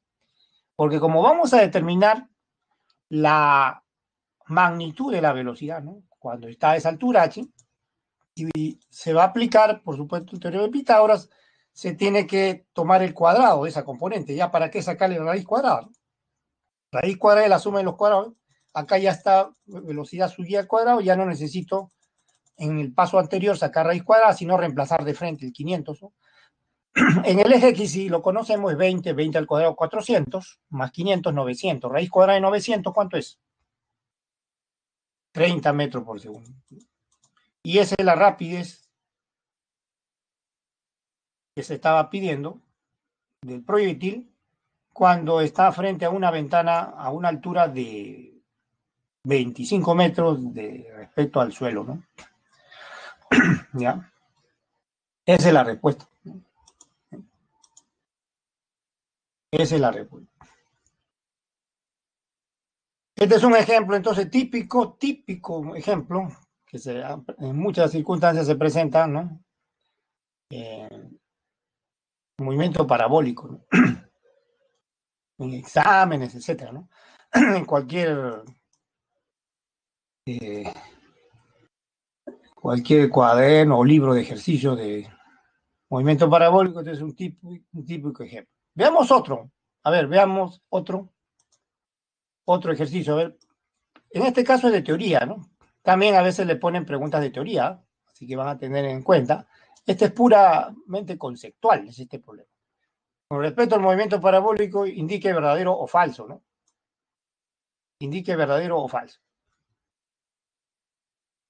Porque como vamos a determinar la magnitud de la velocidad, ¿no? Cuando está a esa altura h, y se va a aplicar, por supuesto, el teorema de Pitágoras, se tiene que tomar el cuadrado de esa componente. ¿Ya para qué sacarle la raíz cuadrada? Raíz cuadrada de la suma de los cuadrados. Acá ya está velocidad subida al cuadrado, ya no necesito en el paso anterior sacar raíz cuadrada, sino reemplazar de frente el 500. En el eje X, si lo conocemos, es 20, 20 al cuadrado, 400, más 500, 900. Raíz cuadrada de 900, ¿cuánto es? 30 metros por segundo. Y esa es la rapidez que se estaba pidiendo del proyectil cuando está frente a una ventana a una altura de 25 metros de respecto al suelo, ¿no? ¿Ya? Esa es la respuesta. Esa es la respuesta. Este es un ejemplo, entonces, típico, típico ejemplo en muchas circunstancias se presenta ¿no? Eh, movimiento parabólico, en exámenes, etcétera, ¿no? en cualquier eh, cualquier cuaderno o libro de ejercicio de movimiento parabólico, este es un típico, un típico ejemplo. Veamos otro, a ver, veamos otro, otro ejercicio, a ver, en este caso es de teoría, ¿no? También a veces le ponen preguntas de teoría, así que van a tener en cuenta. Este es puramente conceptual, es este problema. Con respecto al movimiento parabólico, indique verdadero o falso, ¿no? Indique verdadero o falso.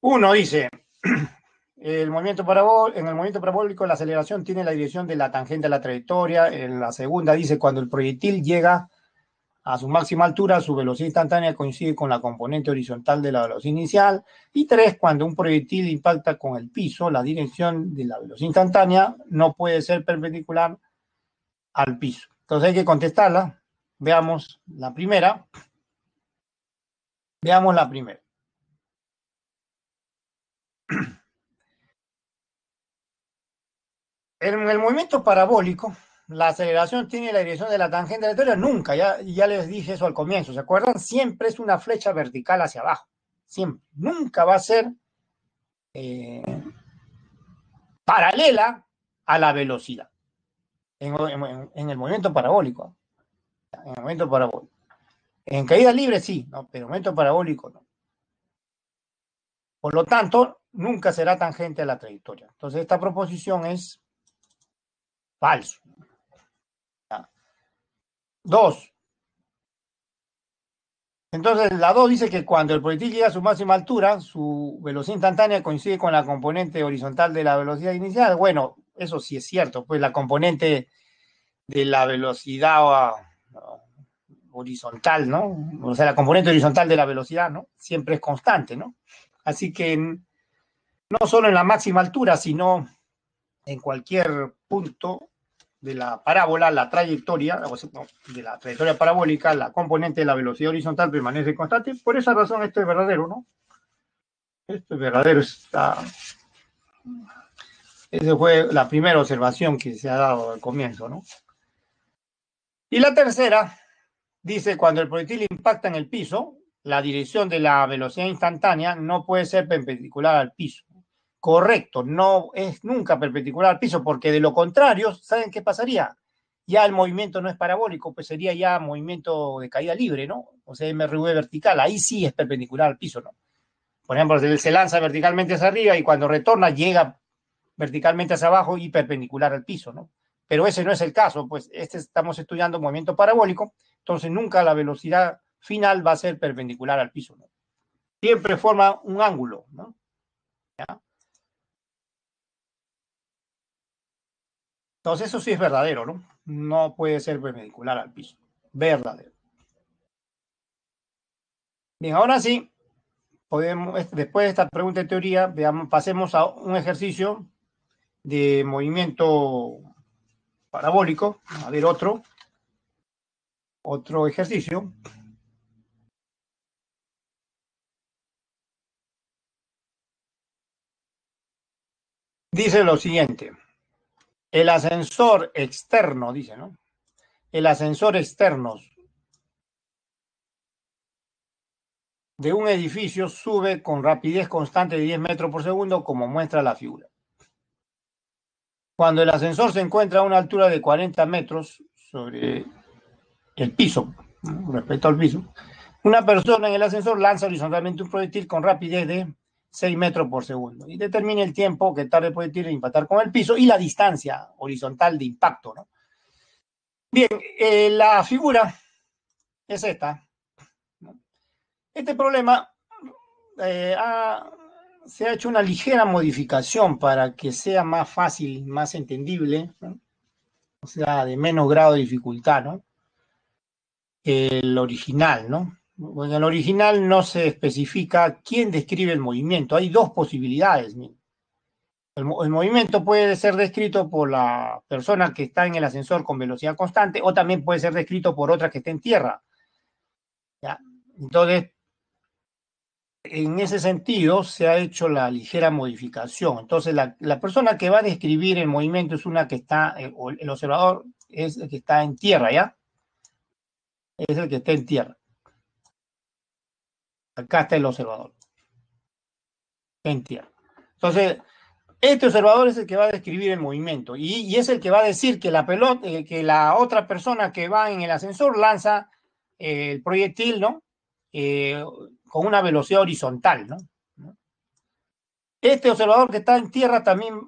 Uno dice, el movimiento parabólico, en el movimiento parabólico la aceleración tiene la dirección de la tangente a la trayectoria. En la segunda dice, cuando el proyectil llega a su máxima altura, su velocidad instantánea coincide con la componente horizontal de la velocidad inicial. Y tres, cuando un proyectil impacta con el piso, la dirección de la velocidad instantánea no puede ser perpendicular al piso. Entonces hay que contestarla. Veamos la primera. Veamos la primera. En el movimiento parabólico, la aceleración tiene la dirección de la tangente trayectoria. nunca, ya, les dije eso al comienzo, ¿se acuerdan? Siempre es una flecha vertical hacia abajo, siempre, nunca va a ser eh, paralela a la velocidad, en, el movimiento parabólico, en el momento parabólico. En caída libre sí, pero en momento parabólico no. Por lo tanto, nunca será tangente a la trayectoria. Entonces, esta proposición es falso. 2. Entonces, la 2 dice que cuando el proyectil llega a su máxima altura, su velocidad instantánea coincide con la componente horizontal de la velocidad inicial. Bueno, eso sí es cierto, pues la componente de la velocidad ah, horizontal, ¿no? O sea, la componente horizontal de la velocidad, ¿no? Siempre es constante, ¿no? Así que no solo en la máxima altura, sino en cualquier punto de la parábola, la trayectoria, de la trayectoria parabólica, la componente de la velocidad horizontal permanece constante. Por esa razón esto es verdadero, ¿no? Esto es verdadero. Está... Esa fue la primera observación que se ha dado al comienzo, ¿no? Y la tercera dice, cuando el proyectil impacta en el piso, la dirección de la velocidad instantánea no puede ser perpendicular al piso correcto, no es nunca perpendicular al piso, porque de lo contrario, ¿saben qué pasaría? Ya el movimiento no es parabólico, pues sería ya movimiento de caída libre, ¿no? O sea, MRV vertical, ahí sí es perpendicular al piso, ¿no? Por ejemplo, se lanza verticalmente hacia arriba y cuando retorna llega verticalmente hacia abajo y perpendicular al piso, ¿no? Pero ese no es el caso, pues este estamos estudiando movimiento parabólico, entonces nunca la velocidad final va a ser perpendicular al piso, ¿no? Siempre forma un ángulo, ¿no? ¿Ya? Entonces eso sí es verdadero, ¿no? No puede ser perpendicular pues, al piso. Verdadero. Bien, ahora sí, podemos, después de esta pregunta de teoría, veamos, pasemos a un ejercicio de movimiento parabólico. A ver, otro. Otro ejercicio. Dice lo siguiente. El ascensor externo, dice, ¿no? El ascensor externo de un edificio sube con rapidez constante de 10 metros por segundo, como muestra la figura. Cuando el ascensor se encuentra a una altura de 40 metros sobre el piso, respecto al piso, una persona en el ascensor lanza horizontalmente un proyectil con rapidez de 6 metros por segundo. Y determine el tiempo que tarde puede tirar y impactar con el piso y la distancia horizontal de impacto. ¿no? Bien, eh, la figura es esta. Este problema eh, se ha hecho una ligera modificación para que sea más fácil, más entendible, o sea, de menos grado de dificultad, ¿no? El original, ¿no? Bueno, en el original no se especifica quién describe el movimiento. Hay dos posibilidades. El, movimiento puede ser descrito por la persona que está en el ascensor con velocidad constante o también puede ser descrito por otra que está en tierra. Entonces, en ese sentido se ha hecho la ligera modificación. Entonces, la, persona que va a describir el movimiento es una que está, el, eh, el observador es el que está en tierra, ¿ya? Es el que está en tierra. Acá está el observador. en tierra. Entonces, este observador es el que va a describir el movimiento y, es el que va a decir que la pelota, eh, que la otra persona que va en el ascensor lanza eh, el proyectil, ¿no? Eh, con una velocidad horizontal, ¿no? Este observador que está en tierra también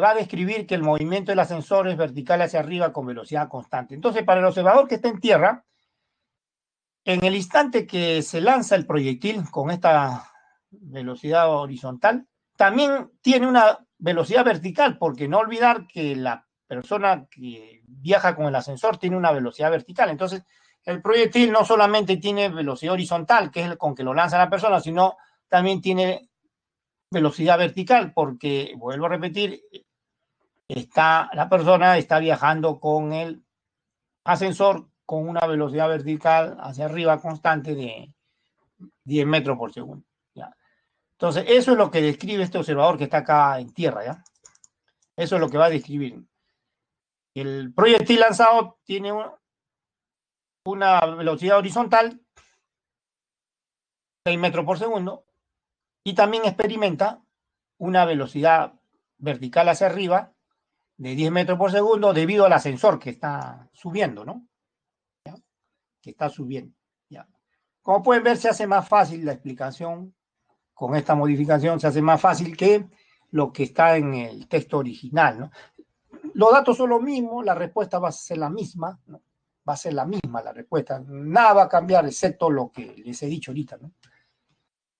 va a describir que el movimiento del ascensor es vertical hacia arriba con velocidad constante. Entonces, para el observador que está en tierra, en el instante que se lanza el proyectil con esta velocidad horizontal, también tiene una velocidad vertical, porque no olvidar que la persona que viaja con el ascensor tiene una velocidad vertical. Entonces, el proyectil no solamente tiene velocidad horizontal, que es con que lo lanza la persona, sino también tiene velocidad vertical, porque, vuelvo a repetir, está, la persona está viajando con el ascensor con una velocidad vertical hacia arriba constante de 10 metros por segundo. Entonces, eso es lo que describe este observador que está acá en tierra. ¿ya? Eso es lo que va a describir. El proyectil lanzado tiene una velocidad horizontal, 6 metros por segundo, y también experimenta una velocidad vertical hacia arriba de 10 metros por segundo debido al ascensor que está subiendo, ¿no? que está subiendo. ¿ya? Como pueden ver, se hace más fácil la explicación con esta modificación, se hace más fácil que lo que está en el texto original. Los datos son los mismos, la respuesta va a ser la misma, va a ser la misma la respuesta, nada va a cambiar excepto lo que les he dicho ahorita. ¿no?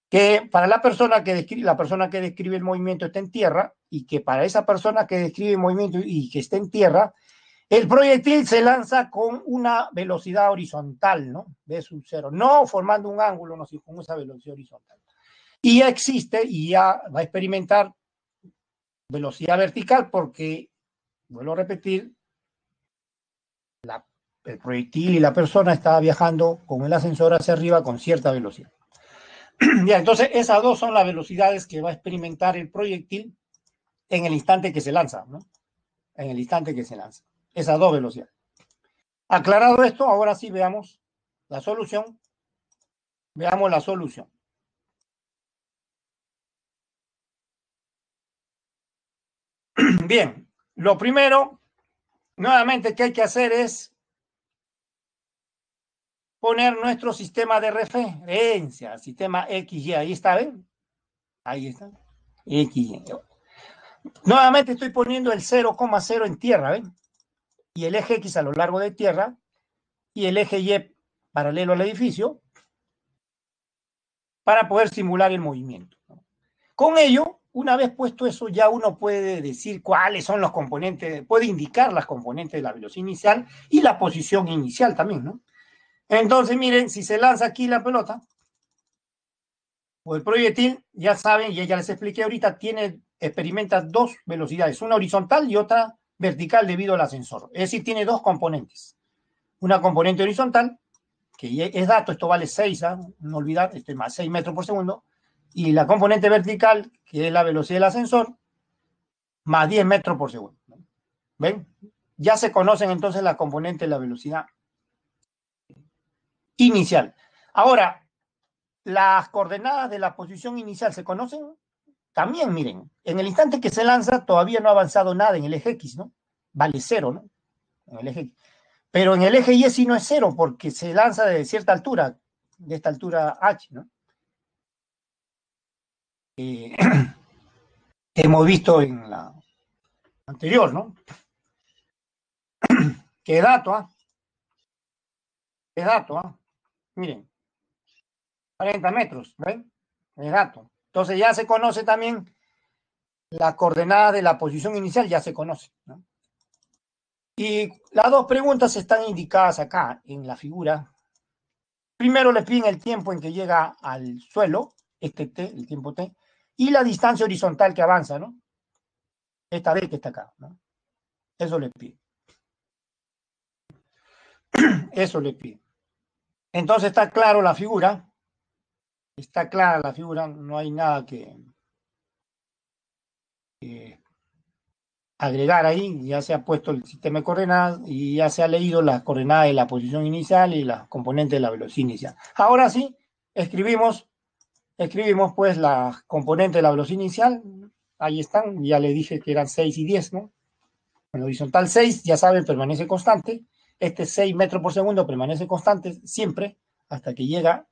Que para la persona que describe, la persona que describe el movimiento está en tierra y que para esa persona que describe el movimiento y que está en tierra, el proyectil se lanza con una velocidad horizontal, ¿no? De sub cero, no formando un ángulo, no, sino con esa velocidad horizontal. Y ya existe y ya va a experimentar velocidad vertical porque, vuelvo a repetir, el proyectil y la persona estaba viajando con el ascensor hacia arriba con cierta velocidad. ya, entonces esas dos son las velocidades que va a experimentar el proyectil en el instante que se lanza, ¿no? En el instante que se lanza es a dos velocidades. Aclarado esto, ahora sí veamos la solución. Veamos la solución. Bien, lo primero, nuevamente, que hay que hacer es poner nuestro sistema de referencia, sistema XY. Ahí está, ¿ven? Ahí está. XY. Nuevamente estoy poniendo el 0,0 en tierra, ¿ven? y el eje X a lo largo de tierra y el eje Y paralelo al edificio para poder simular el movimiento. Con ello, una vez puesto eso, ya uno puede decir cuáles son los componentes, puede indicar las componentes de la velocidad inicial y la posición inicial también, ¿no? Entonces, miren, si se lanza aquí la pelota o el proyectil, ya saben, y ya les expliqué ahorita, tiene, experimenta dos velocidades, una horizontal y otra vertical debido al ascensor. Es decir, tiene dos componentes. Una componente horizontal, que es dato, esto vale 6, ¿ah? no olvidar, este más 6 metros por segundo, y la componente vertical, que es la velocidad del ascensor, más 10 metros por segundo. ¿Ven? Ya se conocen entonces la componente de la velocidad inicial. Ahora, ¿las coordenadas de la posición inicial se conocen? También, miren, en el instante que se lanza, todavía no ha avanzado nada en el eje X, ¿no? Vale cero, ¿no? En el eje Pero en el eje Y sí no es cero, porque se lanza de cierta altura, de esta altura H, ¿no? Eh, hemos visto en la anterior, ¿no? Qué dato, ¿ah? Qué dato, ¿ah? Miren, 40 metros, ¿ven? Qué dato. Entonces ya se conoce también la coordenada de la posición inicial, ya se conoce. ¿no? Y las dos preguntas están indicadas acá en la figura. Primero le piden el tiempo en que llega al suelo, este t, el tiempo t, y la distancia horizontal que avanza, ¿no? Esta vez que está acá, ¿no? Eso le pide. Eso le pide. Entonces está claro la figura está clara la figura, no hay nada que, agregar ahí, ya se ha puesto el sistema de coordenadas y ya se ha leído las coordenadas de la posición inicial y las componentes de la velocidad inicial. Ahora sí, escribimos, escribimos pues las componentes de la velocidad inicial, ahí están, ya le dije que eran 6 y 10, ¿no? En horizontal 6, ya saben, permanece constante, este 6 metros por segundo permanece constante siempre hasta que llega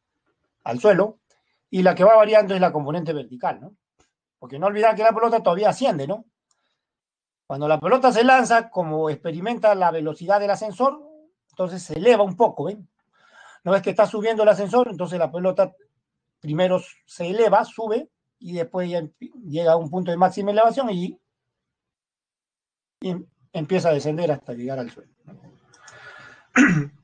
al suelo, y la que va variando es la componente vertical, ¿no? Porque no olvidar que la pelota todavía asciende, ¿no? Cuando la pelota se lanza, como experimenta la velocidad del ascensor, entonces se eleva un poco, ¿ven? No es que está subiendo el ascensor, entonces la pelota primero se eleva, sube, y después llega a un punto de máxima elevación y, y em-, empieza a descender hasta llegar al suelo.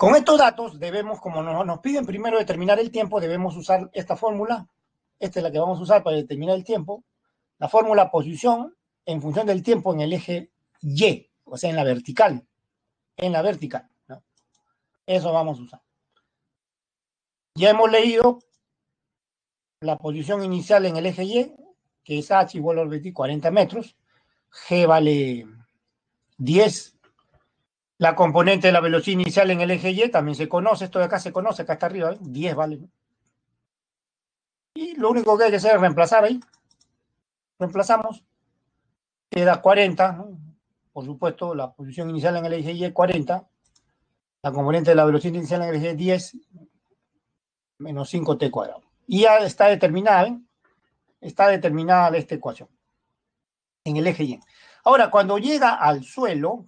Con estos datos debemos, como nos, piden primero determinar el tiempo, debemos usar esta fórmula. Esta es la que vamos a usar para determinar el tiempo. La fórmula posición en función del tiempo en el eje Y, o sea, en la vertical. En la vertical. Eso vamos a usar. Ya hemos leído la posición inicial en el eje Y, que es H igual a 40 metros. G vale 10 la componente de la velocidad inicial en el eje Y también se conoce, esto de acá se conoce, acá está arriba, 10 ¿eh? vale. Y lo único que hay que hacer es reemplazar ahí. Reemplazamos. Queda 40, por supuesto, la posición inicial en el eje Y es 40. La componente de la velocidad inicial en el eje Y es 10 menos 5t cuadrado. Y ya está determinada, ¿eh? Está determinada esta ecuación en el eje Y. Ahora, cuando llega al suelo,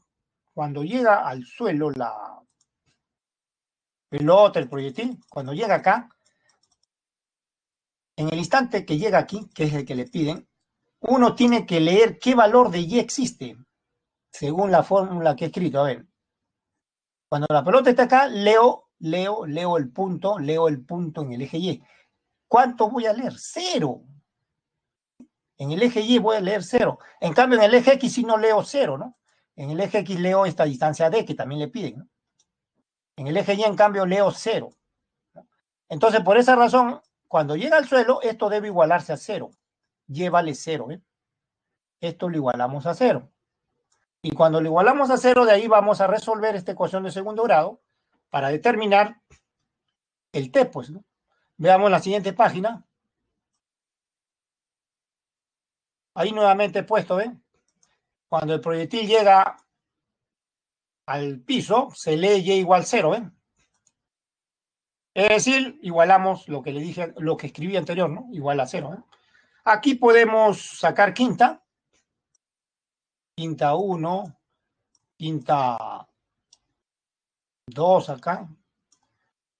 cuando llega al suelo la pelota, el proyectil, cuando llega acá, en el instante que llega aquí, que es el que le piden, uno tiene que leer qué valor de Y existe, según la fórmula que he escrito. A ver, cuando la pelota está acá, leo, leo, leo el punto, leo el punto en el eje Y. ¿Cuánto voy a leer? Cero. En el eje Y voy a leer cero. En cambio, en el eje X sí no leo cero, ¿no? En el eje X leo esta distancia D, que también le piden. En el eje Y, en cambio, leo cero. Entonces, por esa razón, cuando llega al suelo, esto debe igualarse a cero. Llévale cero. ¿eh? Esto lo igualamos a cero. Y cuando lo igualamos a cero, de ahí vamos a resolver esta ecuación de segundo grado para determinar el T, pues, Veamos la siguiente página. Ahí nuevamente he puesto, ¿ven? Cuando el proyectil llega al piso, se lee Y igual 0 ¿ven? Es decir, igualamos lo que le dije, lo que escribí anterior, ¿no? Igual a cero, ¿eh? Aquí podemos sacar quinta. Quinta 1, quinta 2 acá,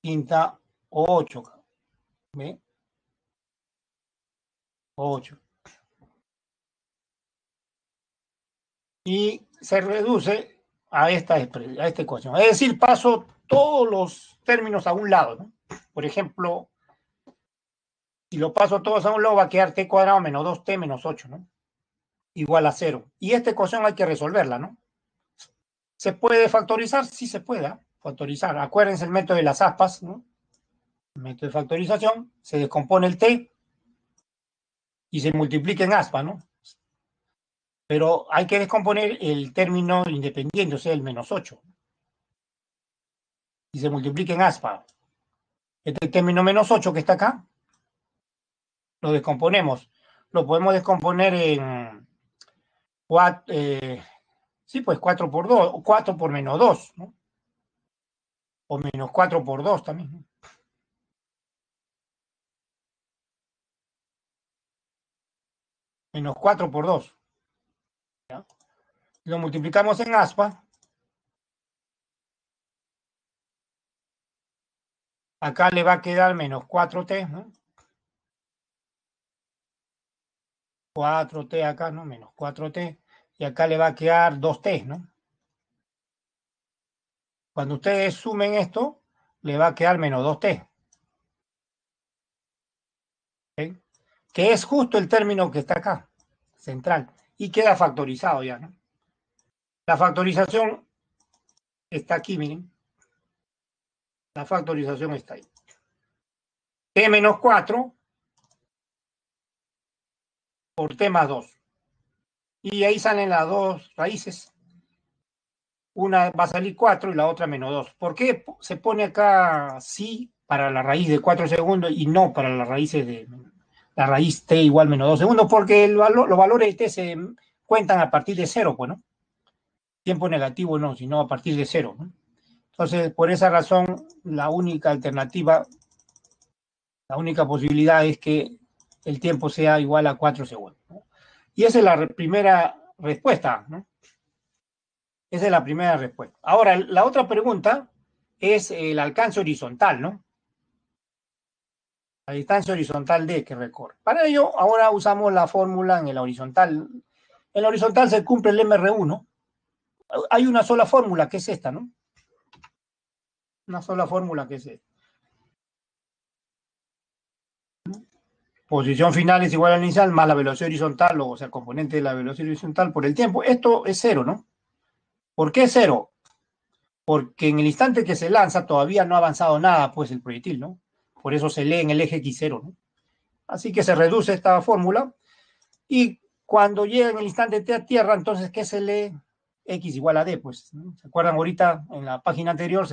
quinta 8 8. y se reduce a esta, a esta ecuación. Es decir, paso todos los términos a un lado. ¿no? Por ejemplo, si lo paso todos a un lado, va a quedar t cuadrado menos 2t menos 8, ¿no? Igual a 0. Y esta ecuación hay que resolverla, ¿no? ¿Se puede factorizar? Sí se puede ¿ah? factorizar. Acuérdense el método de las aspas, ¿no? método de factorización, se descompone el t y se multiplica en aspa, ¿no? Pero hay que descomponer el término independiente, o sea, el menos 8. Y se multiplica en aspa. Este término menos 8 que está acá, lo descomponemos. Lo podemos descomponer en 4, eh, sí, pues 4 por 2, 4 por menos 2, ¿no? O menos 4 por 2 también. Menos 4 por 2 lo multiplicamos en aspa. Acá le va a quedar menos 4t, ¿no? 4t acá, ¿no? Menos 4t. Y acá le va a quedar 2t, ¿no? Cuando ustedes sumen esto, le va a quedar menos 2t. Que es justo el término que está acá, central. Y queda factorizado ya, ¿no? La factorización está aquí, miren. La factorización está ahí. T menos 4 por T más 2. Y ahí salen las dos raíces. Una va a salir 4 y la otra menos 2. ¿Por qué se pone acá sí para la raíz de 4 segundos y no para las raíces de la raíz T igual menos 2 segundos? Porque el los valores de T se cuentan a partir de 0, bueno. Pues, tiempo negativo no, sino a partir de cero. Entonces, por esa razón, la única alternativa, la única posibilidad es que el tiempo sea igual a 4 segundos. Y esa es la primera respuesta. Esa es la primera respuesta. Ahora, la otra pregunta es el alcance horizontal, ¿no? La distancia horizontal de que recorre. Para ello, ahora usamos la fórmula en el horizontal. En el horizontal se cumple el MR1, hay una sola fórmula que es esta, ¿no? Una sola fórmula que es esta. Posición final es igual a inicial más la velocidad horizontal, o sea, componente de la velocidad horizontal por el tiempo. Esto es cero, ¿no? ¿Por qué cero? Porque en el instante que se lanza todavía no ha avanzado nada, pues, el proyectil, ¿no? Por eso se lee en el eje X0, ¿no? Así que se reduce esta fórmula. Y cuando llega en el instante T a tierra, entonces, ¿qué se lee? X igual a D, pues. ¿Se acuerdan ahorita en la página anterior,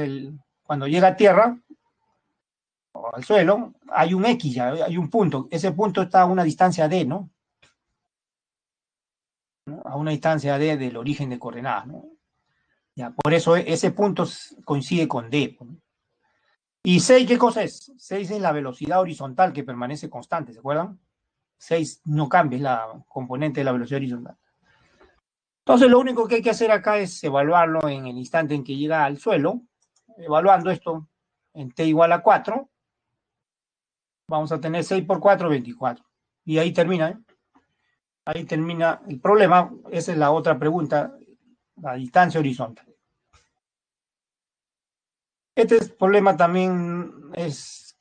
cuando llega a tierra o al suelo, hay un X, hay un punto. Ese punto está a una distancia D, ¿no? A una distancia D del origen de coordenadas, ¿no? Ya, por eso e, ese punto coincide con D. ¿Y 6 qué cosa es? 6 es la velocidad horizontal que permanece constante, ¿se acuerdan? 6 no cambia, es la componente de la velocidad horizontal. Entonces, lo único que hay que hacer acá es evaluarlo en el instante en que llega al suelo, evaluando esto en t igual a 4, vamos a tener 6 por 4, 24. Y ahí termina, ¿eh? ahí termina el problema. Esa es la otra pregunta, la distancia horizontal. Este problema también es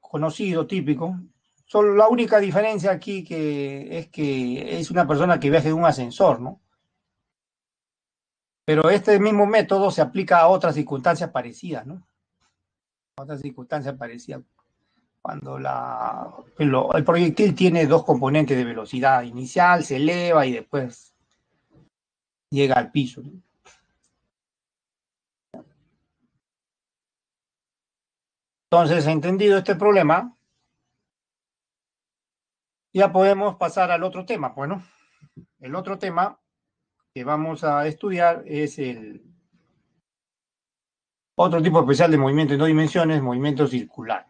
conocido, típico. Solo la única diferencia aquí que es que es una persona que viaja en un ascensor, ¿no? Pero este mismo método se aplica a otras circunstancias parecidas, ¿no? otras circunstancias parecidas. Cuando la, el, proyectil tiene dos componentes de velocidad inicial, se eleva y después llega al piso. Entonces, entendido este problema, ya podemos pasar al otro tema. Bueno, pues, el otro tema que vamos a estudiar es el otro tipo especial de movimiento en dos dimensiones, movimiento circular.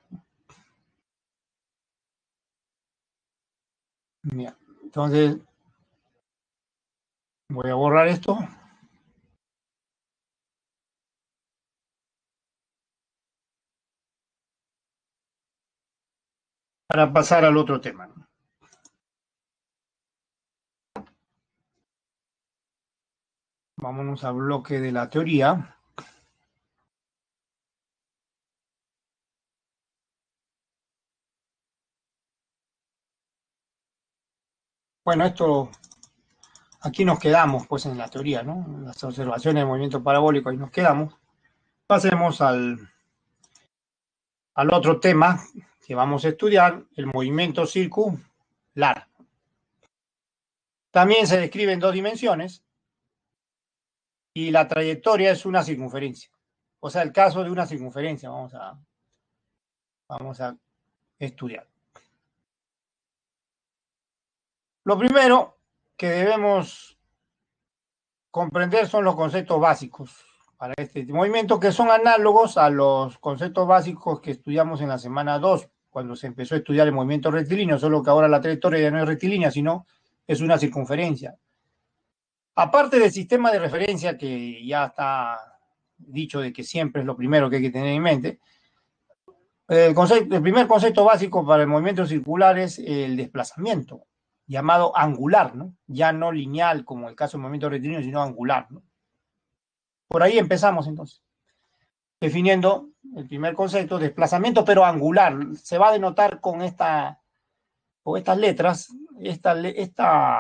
entonces voy a borrar esto. Para pasar al otro tema. Vámonos al bloque de la teoría. Bueno, esto aquí nos quedamos, pues en la teoría, ¿no? Las observaciones de movimiento parabólico, ahí nos quedamos. Pasemos al, al otro tema que vamos a estudiar, el movimiento circular. También se describe en dos dimensiones, y la trayectoria es una circunferencia. O sea, el caso de una circunferencia, vamos a, vamos a estudiar. Lo primero que debemos comprender son los conceptos básicos para este movimiento, que son análogos a los conceptos básicos que estudiamos en la semana 2, cuando se empezó a estudiar el movimiento rectilíneo, solo que ahora la trayectoria ya no es rectilínea, sino es una circunferencia. Aparte del sistema de referencia que ya está dicho de que siempre es lo primero que hay que tener en mente, el, primer concepto básico para el movimiento circular es el desplazamiento, llamado angular, ¿no? ya no lineal como el caso del movimiento rectilíneo, sino angular. ¿no? Por ahí empezamos entonces, definiendo el primer concepto, desplazamiento pero angular. Se va a denotar con, esta, estas letras, esta, esta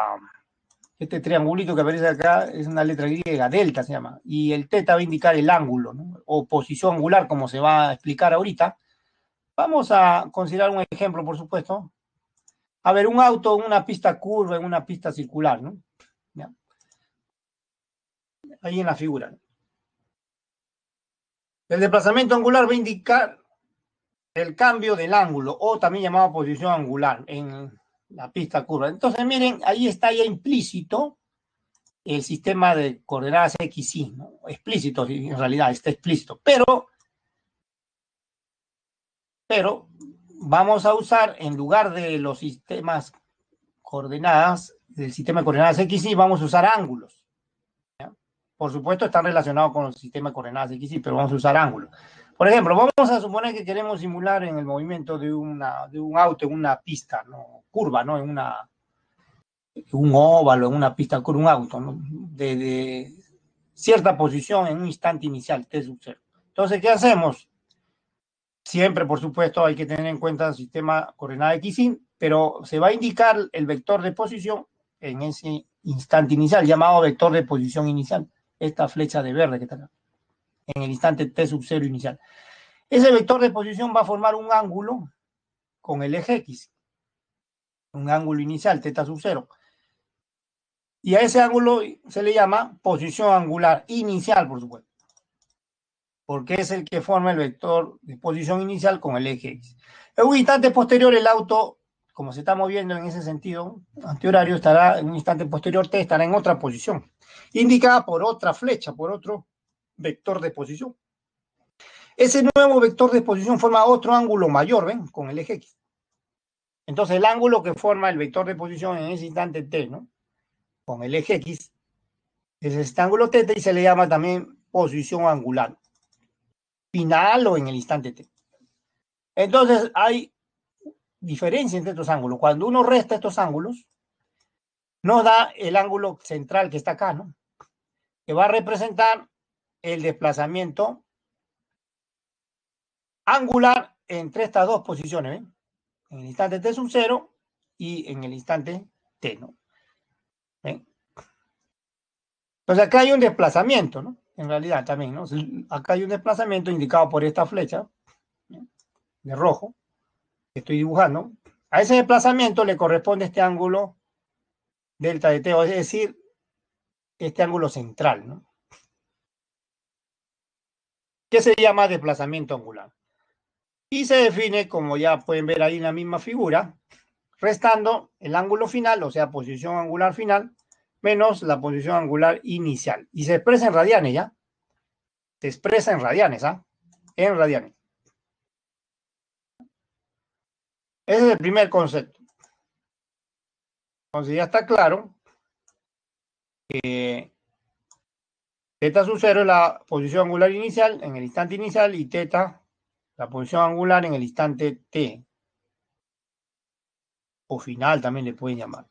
este triangulito que aparece acá es una letra griega, delta se llama, y el teta va a indicar el ángulo, o posición angular, como se va a explicar ahorita. Vamos a considerar un ejemplo, por supuesto. A ver, un auto en una pista curva, en una pista circular, ¿no? Ahí en la figura. El desplazamiento angular va a indicar el cambio del ángulo, o también llamado posición angular. En, la pista curva. Entonces, miren, ahí está ya implícito el sistema de coordenadas X, Y, ¿no? explícito en realidad, está explícito, pero, pero vamos a usar en lugar de los sistemas coordenadas, del sistema de coordenadas X, Y, vamos a usar ángulos. Por supuesto, están relacionados con el sistema de coordenadas X, Y, pero vamos a usar ángulos. Por ejemplo, vamos a suponer que queremos simular en el movimiento de, una, de un auto en una pista, ¿no? curva, ¿no? En una un óvalo, en una pista con un auto, ¿no? De, cierta posición en un instante inicial, T sub 0. Entonces, ¿qué hacemos? Siempre, por supuesto, hay que tener en cuenta el sistema coordenada X, pero se va a indicar el vector de posición en ese instante inicial, llamado vector de posición inicial, esta flecha de verde que está en el instante T sub 0 inicial. Ese vector de posición va a formar un ángulo con el eje X, un ángulo inicial, teta sub 0. Y a ese ángulo se le llama posición angular inicial, por supuesto, porque es el que forma el vector de posición inicial con el eje X. En un instante posterior, el auto, como se está moviendo en ese sentido, antihorario, estará en un instante posterior T, estará en otra posición, indicada por otra flecha, por otro vector de posición. Ese nuevo vector de posición forma otro ángulo mayor, ¿ven? Con el eje X. Entonces el ángulo que forma el vector de posición en ese instante t, ¿no? Con el eje x, es este ángulo T, y se le llama también posición angular. Final o en el instante t. Entonces hay diferencia entre estos ángulos. Cuando uno resta estos ángulos, nos da el ángulo central que está acá, ¿no? Que va a representar el desplazamiento angular entre estas dos posiciones, ¿ven? en el instante t un 0 y en el instante t, ¿no? ¿Ven? Entonces acá hay un desplazamiento, ¿no? En realidad también, ¿no? Acá hay un desplazamiento indicado por esta flecha de rojo que estoy dibujando. A ese desplazamiento le corresponde este ángulo delta de t, es decir, este ángulo central, ¿no? ¿Qué se llama desplazamiento angular? y se define, como ya pueden ver ahí en la misma figura, restando el ángulo final, o sea, posición angular final, menos la posición angular inicial. Y se expresa en radianes, ¿ya? Se expresa en radianes, ¿ah? En radianes. Ese es el primer concepto. Entonces ya está claro que θ sub 0 es la posición angular inicial en el instante inicial y θ la posición angular en el instante t, o final también le pueden llamar.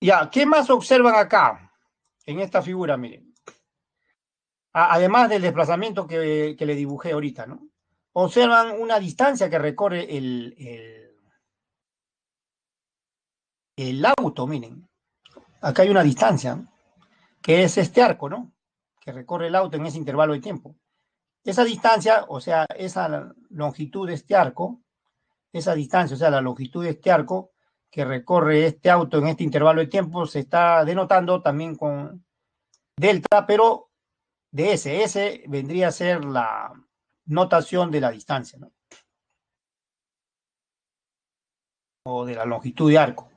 Ya, ¿qué más observan acá? En esta figura, miren. Además del desplazamiento que, le dibujé ahorita, ¿no? Observan una distancia que recorre el, el, el auto, miren. Acá hay una distancia, que es este arco, ¿no? Que recorre el auto en ese intervalo de tiempo. Esa distancia, o sea, esa longitud de este arco, esa distancia, o sea, la longitud de este arco que recorre este auto en este intervalo de tiempo se está denotando también con delta, pero de S. S vendría a ser la notación de la distancia, ¿no? O de la longitud de arco.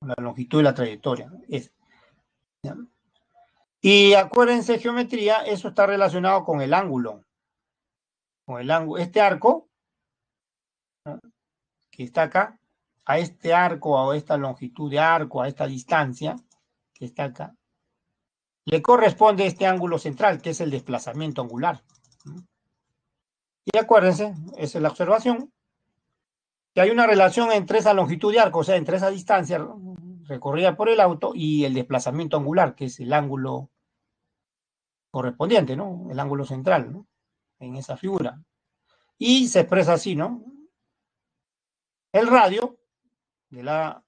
La longitud de la trayectoria. es y acuérdense, geometría, eso está relacionado con el ángulo. Con el ángulo. Este arco, que está acá, a este arco, o esta longitud de arco, a esta distancia, que está acá, le corresponde este ángulo central, que es el desplazamiento angular. Y acuérdense, esa es la observación, que hay una relación entre esa longitud de arco, o sea, entre esa distancia recorrida por el auto y el desplazamiento angular, que es el ángulo correspondiente, ¿no? El ángulo central, ¿no? En esa figura. Y se expresa así, ¿no? El radio de la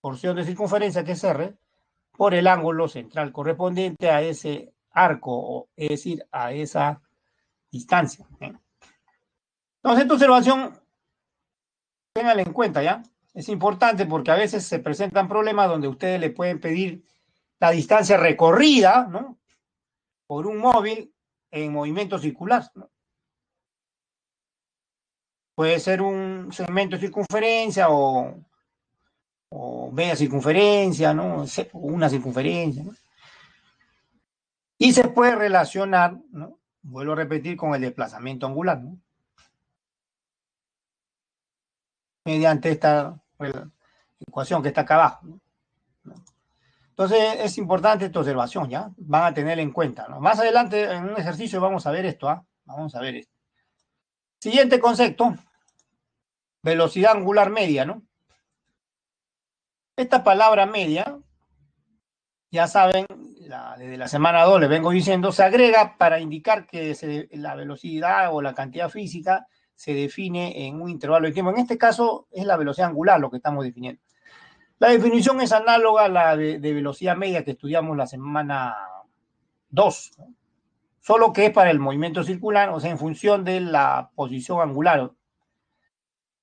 porción de circunferencia que es R por el ángulo central correspondiente a ese arco, o, es decir, a esa distancia. ¿eh? Entonces, esta observación, tenganla en cuenta, ¿ya? Es importante porque a veces se presentan problemas donde ustedes le pueden pedir la distancia recorrida, ¿no? Por un móvil en movimiento circular, ¿no? Puede ser un segmento de circunferencia o, o media circunferencia, ¿no? Una circunferencia, Y se puede relacionar, ¿no? Vuelvo a repetir, con el desplazamiento angular, Mediante esta la ecuación que está acá abajo. Entonces es importante esta observación, ¿ya? Van a tener en cuenta. ¿no? Más adelante en un ejercicio vamos a ver esto, ¿ah? Vamos a ver esto. Siguiente concepto, velocidad angular media, ¿no? Esta palabra media, ya saben, desde la semana 2 les vengo diciendo, se agrega para indicar que la velocidad o la cantidad física se define en un intervalo de tiempo. En este caso es la velocidad angular lo que estamos definiendo. La definición es análoga a la de, velocidad media que estudiamos la semana 2, solo que es para el movimiento circular, o sea, en función de la posición angular.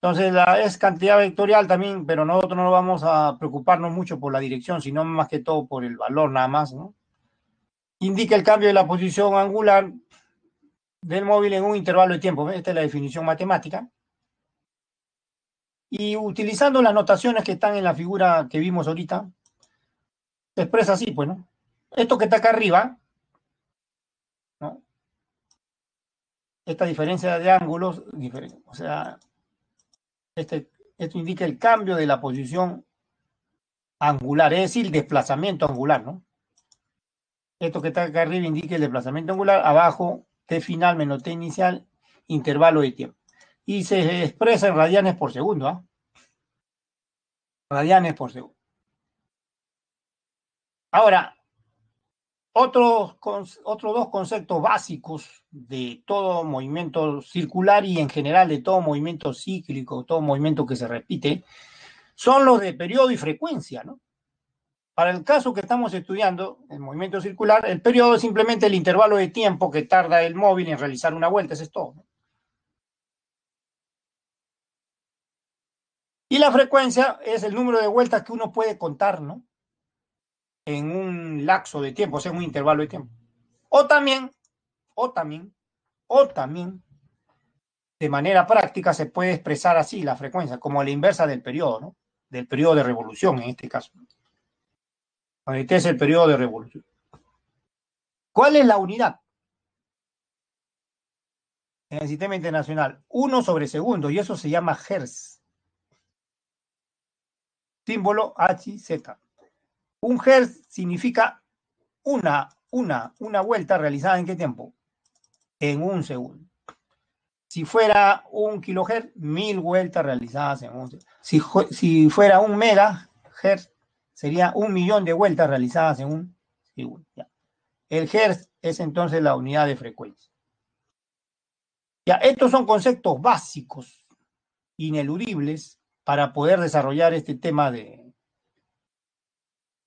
Entonces, es cantidad vectorial también, pero nosotros no vamos a preocuparnos mucho por la dirección, sino más que todo por el valor nada más, Indica el cambio de la posición angular del móvil en un intervalo de tiempo. Esta es la definición matemática. Y utilizando las notaciones que están en la figura que vimos ahorita, se expresa así, bueno, pues, Esto que está acá arriba, ¿no? Esta diferencia de ángulos, o sea, este, esto indica el cambio de la posición angular, es decir, desplazamiento angular, ¿no? Esto que está acá arriba indica el desplazamiento angular, abajo T final menos T inicial, intervalo de tiempo. Y se expresa en radianes por segundo. ¿ah? Radianes por segundo. Ahora, otros, otros dos conceptos básicos de todo movimiento circular y en general de todo movimiento cíclico, todo movimiento que se repite, son los de periodo y frecuencia, ¿no? Para el caso que estamos estudiando, el movimiento circular, el periodo es simplemente el intervalo de tiempo que tarda el móvil en realizar una vuelta, eso es todo. Y la frecuencia es el número de vueltas que uno puede contar, ¿no? En un lapso de tiempo, o sea, en un intervalo de tiempo. O también, o también, o también, de manera práctica se puede expresar así la frecuencia, como la inversa del periodo, ¿no? Del periodo de revolución en este caso. Este es el periodo de revolución. ¿Cuál es la unidad? En el sistema internacional, uno sobre segundo, y eso se llama Hertz. Símbolo HZ. Un Hertz significa una, una, una vuelta realizada en qué tiempo? En un segundo. Si fuera un kilohertz, mil vueltas realizadas en un segundo. Si, si fuera un megahertz, sería un millón de vueltas realizadas en un segundo. El Hertz es entonces la unidad de frecuencia. Ya, estos son conceptos básicos, ineludibles, para poder desarrollar este tema de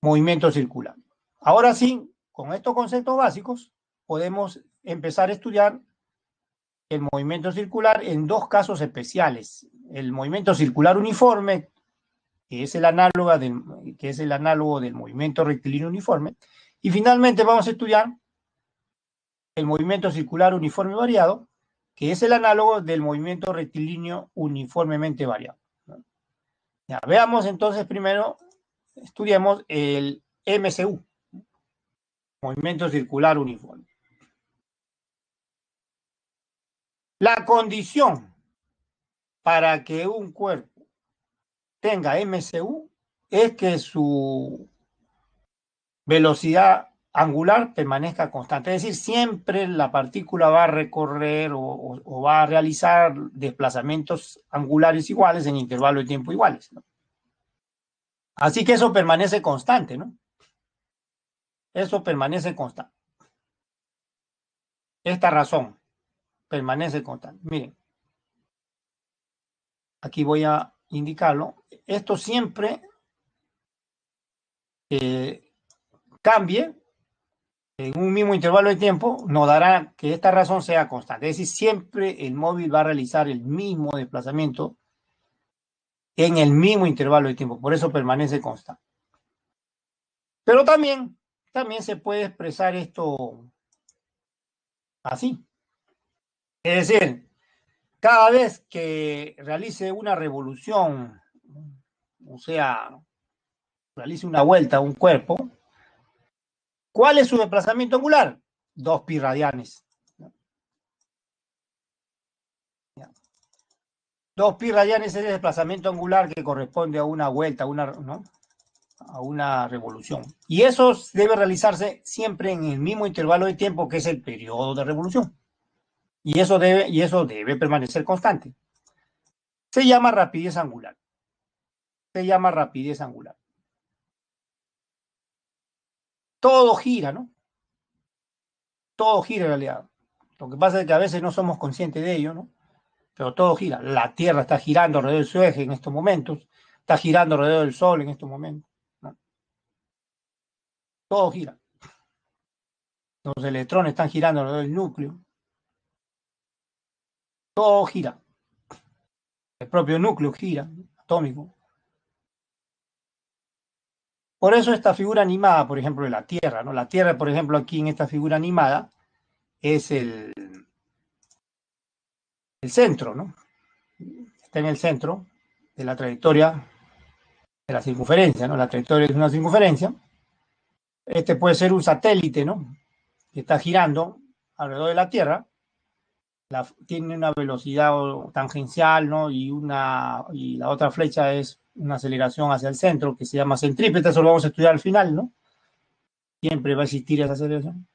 movimiento circular. Ahora sí, con estos conceptos básicos, podemos empezar a estudiar el movimiento circular en dos casos especiales. El movimiento circular uniforme, que es el análogo del, que es el análogo del movimiento rectilíneo uniforme. Y finalmente vamos a estudiar el movimiento circular uniforme variado, que es el análogo del movimiento rectilíneo uniformemente variado. Ya, veamos entonces primero, estudiamos el MCU, movimiento circular uniforme. La condición para que un cuerpo tenga MCU es que su velocidad angular permanezca constante. Es decir, siempre la partícula va a recorrer o, va a realizar desplazamientos angulares iguales en intervalos de tiempo iguales. Así que eso permanece constante, ¿no? Eso permanece constante. Esta razón permanece constante. Miren, aquí voy a indicarlo, esto siempre eh, cambie en un mismo intervalo de tiempo, nos dará que esta razón sea constante. Es decir, siempre el móvil va a realizar el mismo desplazamiento en el mismo intervalo de tiempo. Por eso permanece constante. Pero también, también se puede expresar esto así. Es decir, cada vez que realice una revolución, o sea, realice una vuelta a un cuerpo, ¿cuál es su desplazamiento angular? Dos pi radianes. Dos pi radianes es el desplazamiento angular que corresponde a una vuelta, una, a una revolución. Y eso debe realizarse siempre en el mismo intervalo de tiempo que es el periodo de revolución y eso debe, y eso debe permanecer constante. Se llama rapidez angular. Se llama rapidez angular. Todo gira, ¿no? Todo gira en realidad. Lo que pasa es que a veces no somos conscientes de ello, ¿no? Pero todo gira. La Tierra está girando alrededor de su eje en estos momentos. Está girando alrededor del Sol en estos momentos. Todo gira. Los electrones están girando alrededor del núcleo todo gira. El propio núcleo gira, atómico. Por eso esta figura animada, por ejemplo, de la Tierra, ¿no? La Tierra, por ejemplo, aquí en esta figura animada, es el, el centro, ¿no? Está en el centro de la trayectoria de la circunferencia, ¿no? La trayectoria es una circunferencia. Este puede ser un satélite, ¿no? Que está girando alrededor de la Tierra tiene una velocidad tangencial, ¿no? Y, una, y la otra flecha es una aceleración hacia el centro que se llama centrípeta, eso lo vamos a estudiar al final, ¿no? Siempre va a existir esa aceleración.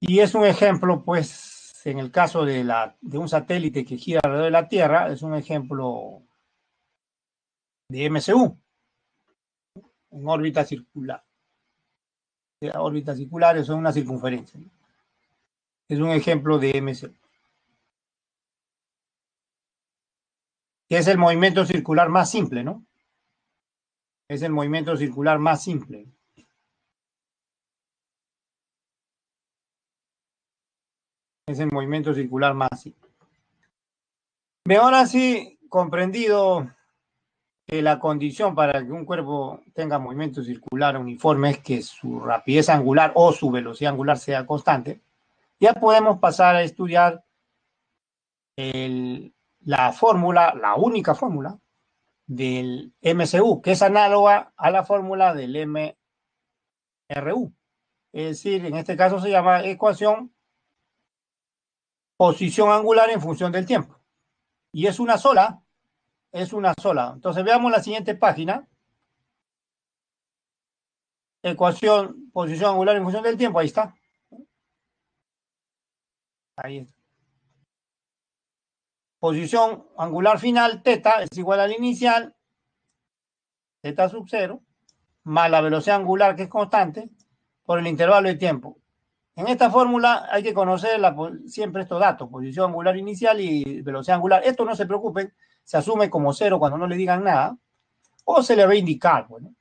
Y es un ejemplo, pues, en el caso de, la, de un satélite que gira alrededor de la Tierra, es un ejemplo de MCU, en órbita circular. Las eh, órbitas circulares son una circunferencia. ¿no? es un ejemplo de MC. Que es el movimiento circular más simple, ¿no? Es el movimiento circular más simple. Es el movimiento circular más simple. Me ahora sí comprendido que la condición para que un cuerpo tenga movimiento circular uniforme es que su rapidez angular o su velocidad angular sea constante ya podemos pasar a estudiar la fórmula, la única fórmula del MCU, que es análoga a la fórmula del MRU. Es decir, en este caso se llama ecuación posición angular en función del tiempo. Y es una sola, es una sola. Entonces veamos la siguiente página. Ecuación, posición angular en función del tiempo, ahí está. Ahí está. Posición angular final, teta es igual al inicial, teta sub 0, más la velocidad angular que es constante, por el intervalo de tiempo. En esta fórmula hay que conocer siempre estos datos, posición angular inicial y velocidad angular. Esto no se preocupen, se asume como cero cuando no le digan nada, o se le va a indicar. Bueno.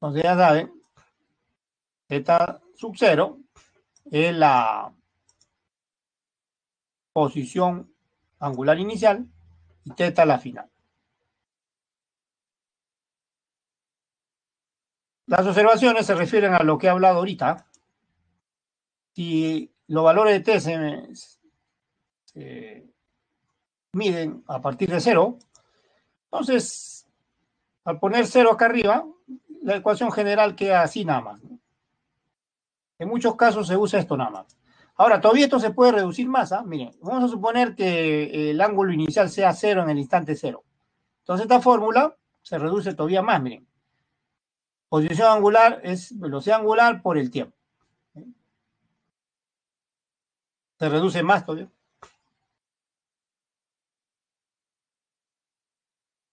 Entonces ya saben, teta sub cero es la posición angular inicial y teta la final. Las observaciones se refieren a lo que he hablado ahorita. Si los valores de t se, miden a partir de cero, entonces al poner cero acá arriba, la ecuación general queda así nada más. ¿no? En muchos casos se usa esto nada más. Ahora, todavía esto se puede reducir más. ¿ah? Miren, vamos a suponer que eh, el ángulo inicial sea cero en el instante cero. Entonces, esta fórmula se reduce todavía más. Miren, posición angular es velocidad angular por el tiempo. Se reduce más todavía.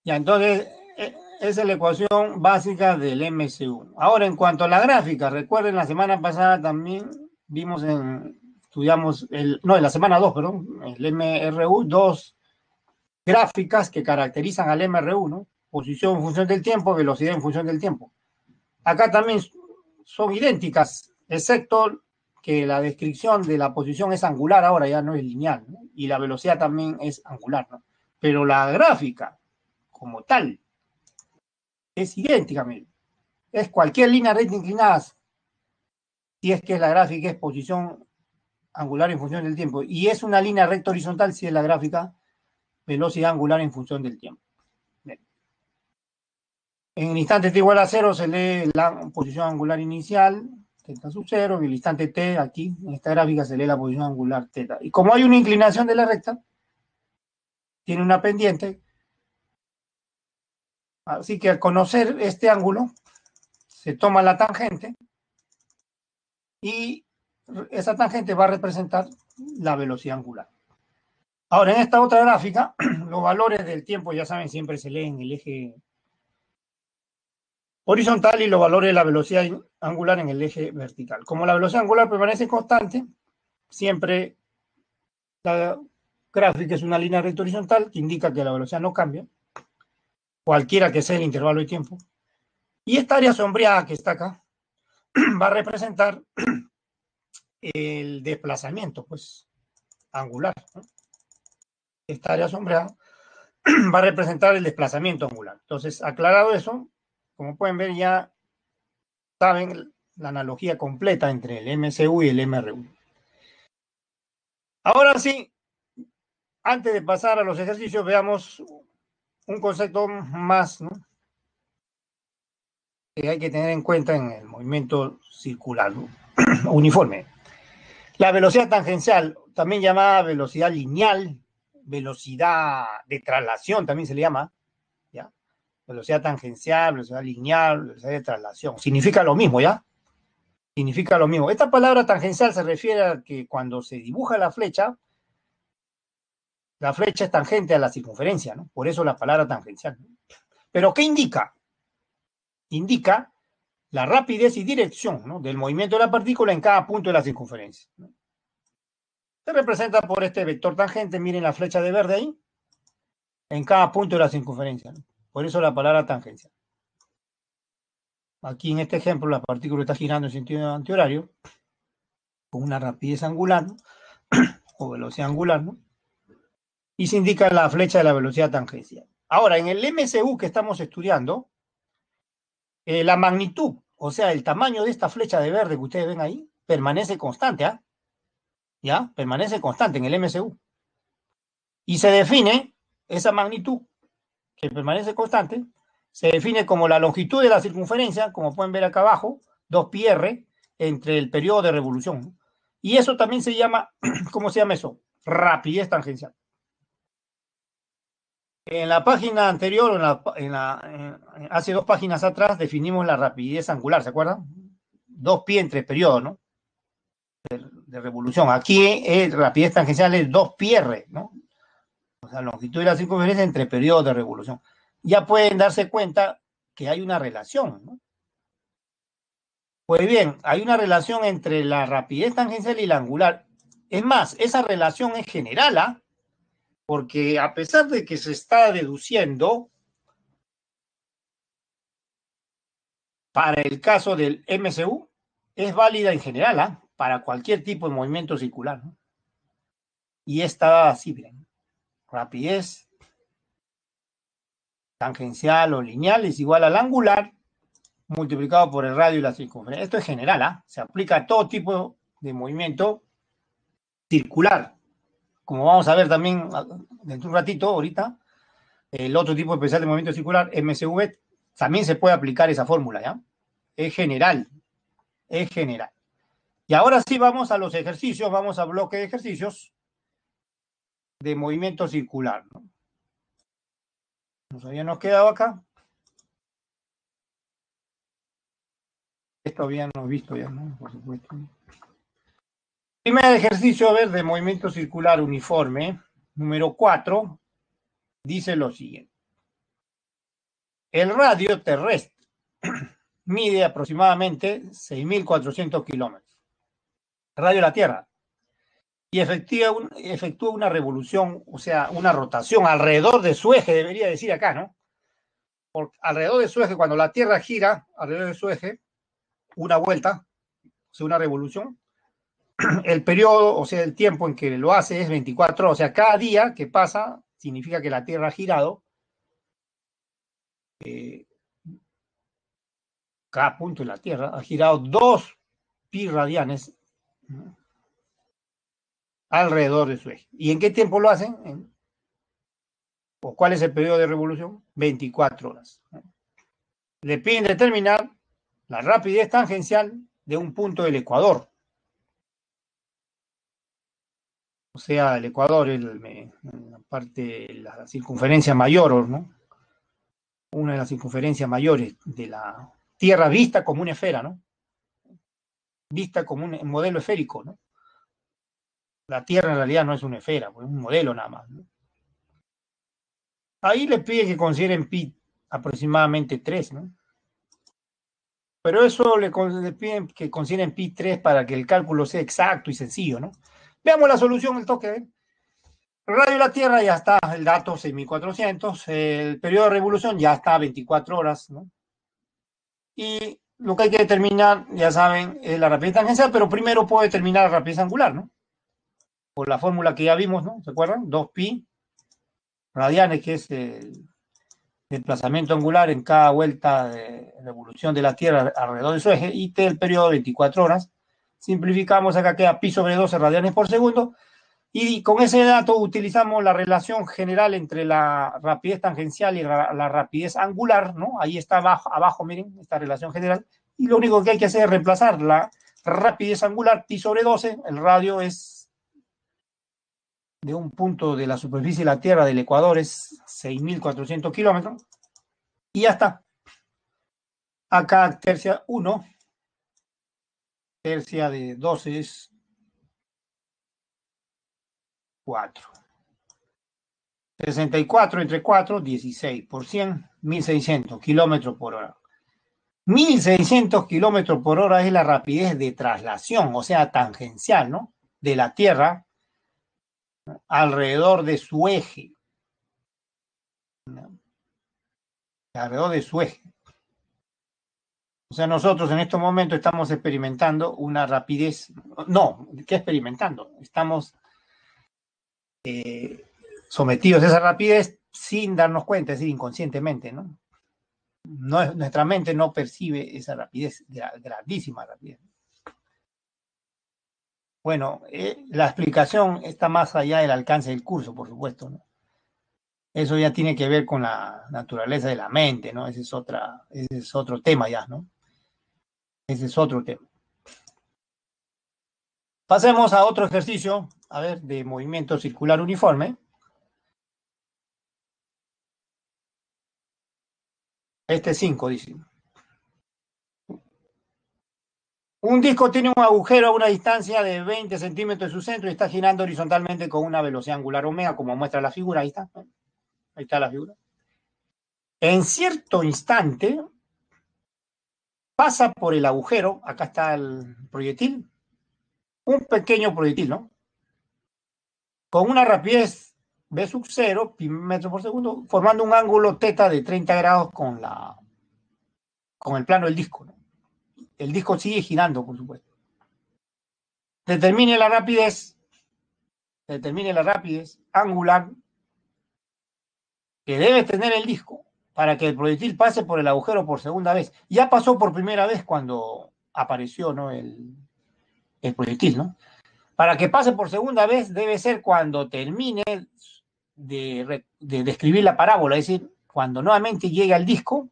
Ya, entonces, eh, esa es la ecuación básica del MCU. Ahora, en cuanto a la gráfica, recuerden, la semana pasada también vimos en, estudiamos, el, no, en la semana 2, perdón, el MRU, dos gráficas que caracterizan al MRU, ¿no? Posición en función del tiempo, velocidad en función del tiempo. Acá también son idénticas, excepto que la descripción de la posición es angular ahora, ya no es lineal, y la velocidad también es angular, ¿no? Pero la gráfica como tal es idéntica, Es cualquier línea recta inclinada, si es que la gráfica es posición angular en función del tiempo, y es una línea recta horizontal si es la gráfica velocidad angular en función del tiempo. En el instante t igual a cero se lee la posición angular inicial, teta sub cero, en el instante t aquí, en esta gráfica se lee la posición angular teta Y como hay una inclinación de la recta, tiene una pendiente, Así que al conocer este ángulo, se toma la tangente y esa tangente va a representar la velocidad angular. Ahora, en esta otra gráfica, los valores del tiempo, ya saben, siempre se leen en el eje horizontal y los valores de la velocidad angular en el eje vertical. Como la velocidad angular permanece constante, siempre la gráfica es una línea recta horizontal que indica que la velocidad no cambia cualquiera que sea el intervalo de tiempo. Y esta área sombreada que está acá va a representar el desplazamiento, pues, angular. Esta área sombreada va a representar el desplazamiento angular. Entonces, aclarado eso, como pueden ver ya saben la analogía completa entre el MCU y el MRU. Ahora sí, antes de pasar a los ejercicios, veamos un concepto más que hay que tener en cuenta en el movimiento circular uniforme. La velocidad tangencial, también llamada velocidad lineal, velocidad de traslación también se le llama, ¿ya? Velocidad tangencial, velocidad lineal, velocidad de traslación. Significa lo mismo, ¿ya? Significa lo mismo. Esta palabra tangencial se refiere a que cuando se dibuja la flecha, la flecha es tangente a la circunferencia, ¿no? Por eso la palabra tangencial. Pero ¿qué indica? Indica la rapidez y dirección del movimiento de la partícula en cada punto de la circunferencia. Se representa por este vector tangente, miren la flecha de verde ahí, en cada punto de la circunferencia. ¿no? Por eso la palabra tangencia. Aquí en este ejemplo la partícula está girando en sentido antihorario con una rapidez angular o velocidad angular, ¿no? y se indica la flecha de la velocidad tangencial. Ahora, en el MCU que estamos estudiando, eh, la magnitud, o sea, el tamaño de esta flecha de verde que ustedes ven ahí, permanece constante, ¿ah? ¿Ya? Permanece constante en el MCU. Y se define esa magnitud que permanece constante, se define como la longitud de la circunferencia, como pueden ver acá abajo, 2 πr entre el periodo de revolución. Y eso también se llama, ¿cómo se llama eso? Rapidez tangencial. En la página anterior, en la, hace dos páginas atrás, definimos la rapidez angular, ¿se acuerdan? Dos pi entre periodo, ¿no? De, revolución. Aquí es eh, rapidez tangencial es dos pi r, ¿no? O sea, longitud de la circunferencia entre periodo de revolución. Ya pueden darse cuenta que hay una relación, ¿no? Pues bien, hay una relación entre la rapidez tangencial y la angular. Es más, esa relación es general, ¿ah? porque a pesar de que se está deduciendo para el caso del MCU, es válida en general, ¿ah? para cualquier tipo de movimiento circular. Y está así, bien. Rapidez tangencial o lineal es igual al angular multiplicado por el radio y la circunferencia. Esto es general, ¿ah? se aplica a todo tipo de movimiento circular como vamos a ver también dentro de un ratito, ahorita, el otro tipo especial de movimiento circular, MCV, también se puede aplicar esa fórmula, ¿ya? Es general, es general. Y ahora sí vamos a los ejercicios, vamos a bloque de ejercicios de movimiento circular, ¿no? Nos habíamos quedado acá. Esto habíamos visto ya, ¿no? Por supuesto. Primer ejercicio, de movimiento circular uniforme, número 4, dice lo siguiente. El radio terrestre mide aproximadamente 6.400 kilómetros. Radio de la Tierra. Y efectúa, una revolución, o sea, una rotación alrededor de su eje, debería decir acá, ¿no? alrededor de su eje, cuando la Tierra gira alrededor de su eje, una vuelta, o sea, una revolución, el periodo, o sea, el tiempo en que lo hace es 24 horas. O sea, cada día que pasa significa que la Tierra ha girado. Eh, cada punto de la Tierra ha girado dos pi radianes alrededor de su eje. ¿Y en qué tiempo lo hacen? ¿O cuál es el periodo de revolución? 24 horas. Le piden determinar la rapidez tangencial de un punto del ecuador o sea, el Ecuador, es la parte, la circunferencia mayor, ¿no? Una de las circunferencias mayores de la Tierra vista como una esfera, ¿no? Vista como un modelo esférico, ¿no? La Tierra en realidad no es una esfera, pues, es un modelo nada más. ¿no? Ahí le pide que consideren pi aproximadamente 3, ¿no? Pero eso le, le piden que consideren pi 3 para que el cálculo sea exacto y sencillo, ¿no? Veamos la solución el toque. Radio de La Tierra ya está, el dato 6400, el periodo de revolución ya está 24 horas, ¿no? Y lo que hay que determinar, ya saben, es la rapidez tangencial, pero primero puedo determinar la rapidez angular, ¿no? Por la fórmula que ya vimos, ¿no? ¿Se acuerdan? 2pi radianes, que es el desplazamiento angular en cada vuelta de revolución de la Tierra alrededor de su eje, y t el periodo de 24 horas simplificamos, acá queda pi sobre 12 radianes por segundo, y con ese dato utilizamos la relación general entre la rapidez tangencial y la, rapidez angular, ¿no? Ahí está abajo, abajo, miren, esta relación general, y lo único que hay que hacer es reemplazar la rapidez angular, pi sobre 12, el radio es de un punto de la superficie de la Tierra del Ecuador es 6.400 kilómetros, y ya está. Acá tercia 1, tercia de 12 es 4. 64 entre 4, 16 por 100, 1600 kilómetros por hora. 1600 kilómetros por hora es la rapidez de traslación, o sea, tangencial, ¿no? De la Tierra alrededor de su eje. Alrededor de su eje. O sea, nosotros en este momento estamos experimentando una rapidez, no, ¿qué experimentando? Estamos eh, sometidos a esa rapidez sin darnos cuenta, es decir, inconscientemente, ¿no? nuestra mente no percibe esa rapidez, grandísima rapidez. Bueno, eh, la explicación está más allá del alcance del curso, por supuesto, ¿no? Eso ya tiene que ver con la naturaleza de la mente, ¿no? Ese es, otra, ese es otro tema ya, ¿no? Ese es otro tema. Pasemos a otro ejercicio, a ver, de movimiento circular uniforme. Este 5 dice. Un disco tiene un agujero a una distancia de 20 centímetros de su centro y está girando horizontalmente con una velocidad angular omega, como muestra la figura. Ahí está. Ahí está la figura. En cierto instante, pasa por el agujero, acá está el proyectil, un pequeño proyectil, ¿no? Con una rapidez B sub 0, metro por segundo, formando un ángulo teta de 30 grados con, la, con el plano del disco. ¿no? El disco sigue girando, por supuesto. Determine la rapidez, determine la rapidez angular que debe tener el disco para que el proyectil pase por el agujero por segunda vez. Ya pasó por primera vez cuando apareció ¿no? el, proyectil, ¿no? Para que pase por segunda vez debe ser cuando termine de, describir la parábola, es decir, cuando nuevamente llegue al disco,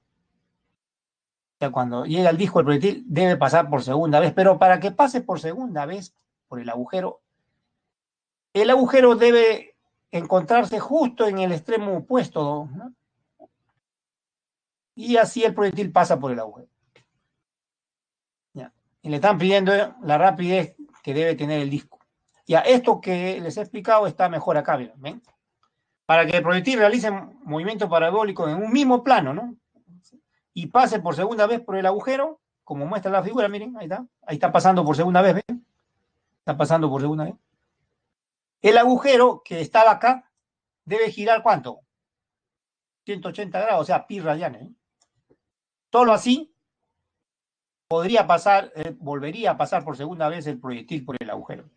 cuando llega al disco el proyectil debe pasar por segunda vez, pero para que pase por segunda vez por el agujero, el agujero debe encontrarse justo en el extremo opuesto ¿no? y así el proyectil pasa por el agujero. Ya. Y le están pidiendo la rapidez que debe tener el disco. Ya, esto que les he explicado está mejor acá, Para que el proyectil realice movimiento parabólico en un mismo plano, ¿no? Y pase por segunda vez por el agujero, como muestra la figura, miren, ahí está. Ahí está pasando por segunda vez, ¿ven? Está pasando por segunda vez. El agujero que estaba acá debe girar cuánto? 180 grados, o sea, pi radianes. ¿eh? Todo así podría pasar, eh, volvería a pasar por segunda vez el proyectil por el agujero.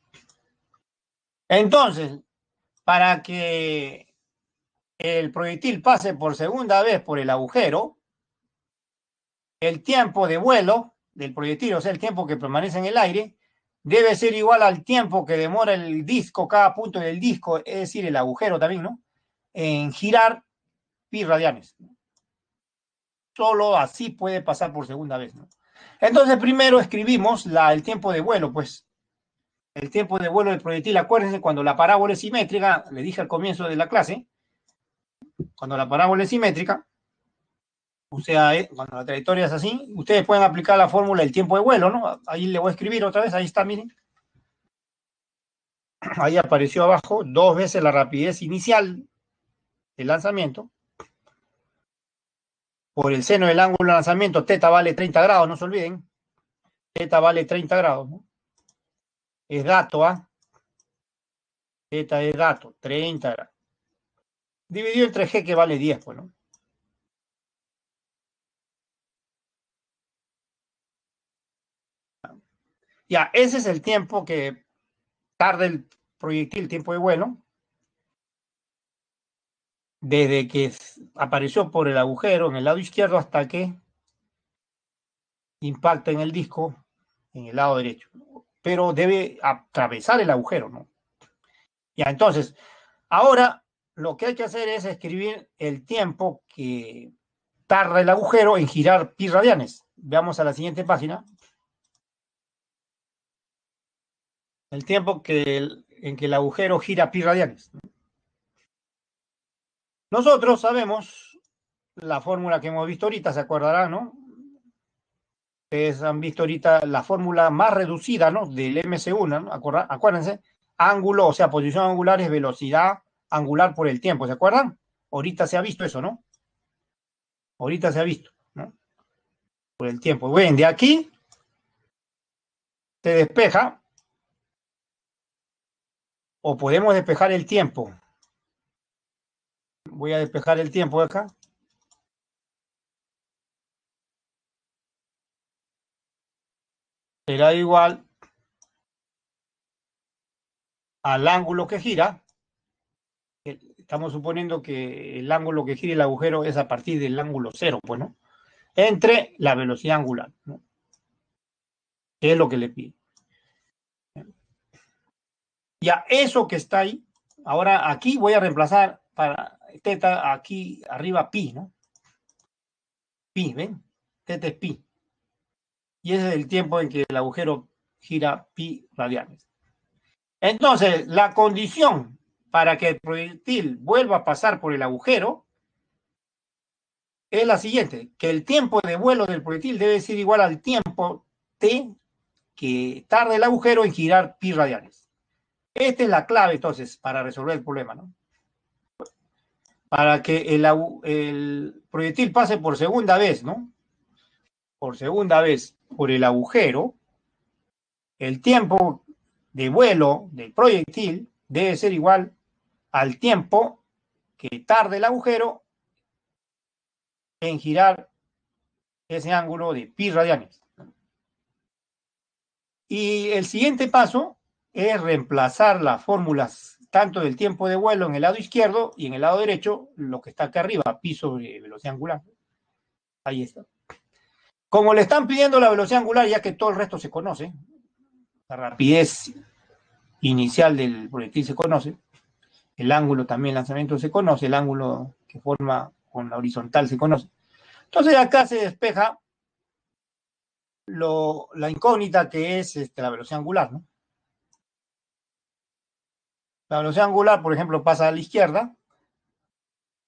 Entonces, para que el proyectil pase por segunda vez por el agujero, el tiempo de vuelo del proyectil, o sea, el tiempo que permanece en el aire, debe ser igual al tiempo que demora el disco, cada punto del disco, es decir, el agujero también, ¿no? En girar pi radianes. Solo así puede pasar por segunda vez, ¿no? Entonces, primero escribimos la, el tiempo de vuelo, pues. El tiempo de vuelo del proyectil, acuérdense, cuando la parábola es simétrica, le dije al comienzo de la clase, cuando la parábola es simétrica, o sea, eh, cuando la trayectoria es así, ustedes pueden aplicar la fórmula del tiempo de vuelo, ¿no? Ahí le voy a escribir otra vez, ahí está, miren. Ahí apareció abajo dos veces la rapidez inicial del lanzamiento por el seno del ángulo de lanzamiento, teta vale 30 grados, no se olviden. Teta vale 30 grados. Es dato, ¿ah? Teta es dato, 30 grados. Dividido entre G que vale 10, pues, ¿no? Ya, ese es el tiempo que tarda el proyectil, tiempo de vuelo desde que apareció por el agujero en el lado izquierdo hasta que impacta en el disco en el lado derecho. Pero debe atravesar el agujero, ¿no? Ya, entonces, ahora lo que hay que hacer es escribir el tiempo que tarda el agujero en girar pi radianes. Veamos a la siguiente página. El tiempo que el, en que el agujero gira pi radianes. Nosotros sabemos la fórmula que hemos visto ahorita, se acordarán, ¿no? Ustedes han visto ahorita la fórmula más reducida, ¿no? Del MC1, ¿no? Acuérdense, acuérdense, ángulo, o sea, posición angular es velocidad angular por el tiempo, ¿se acuerdan? Ahorita se ha visto eso, ¿no? Ahorita se ha visto, ¿no? Por el tiempo. Bueno, de aquí se despeja o podemos despejar el tiempo voy a despejar el tiempo acá. Será igual al ángulo que gira. Estamos suponiendo que el ángulo que gira el agujero es a partir del ángulo cero, bueno, pues, ¿no? Entre la velocidad angular, es lo que le pide. Ya, eso que está ahí, ahora aquí voy a reemplazar para teta aquí arriba pi, ¿no? Pi, ¿ven? Teta es pi. Y ese es el tiempo en que el agujero gira pi radiales Entonces, la condición para que el proyectil vuelva a pasar por el agujero es la siguiente, que el tiempo de vuelo del proyectil debe ser igual al tiempo t que tarda el agujero en girar pi radiales Esta es la clave, entonces, para resolver el problema, ¿no? para que el, proyectil pase por segunda vez, ¿no? Por segunda vez por el agujero, el tiempo de vuelo del proyectil debe ser igual al tiempo que tarde el agujero en girar ese ángulo de pi radianes. Y el siguiente paso es reemplazar las fórmulas tanto del tiempo de vuelo en el lado izquierdo y en el lado derecho, lo que está acá arriba, piso de velocidad angular. Ahí está. Como le están pidiendo la velocidad angular, ya que todo el resto se conoce, la rapidez inicial del proyectil se conoce, el ángulo también, lanzamiento se conoce, el ángulo que forma con la horizontal se conoce. Entonces acá se despeja lo, la incógnita que es este, la velocidad angular, ¿no? La velocidad angular, por ejemplo, pasa a la izquierda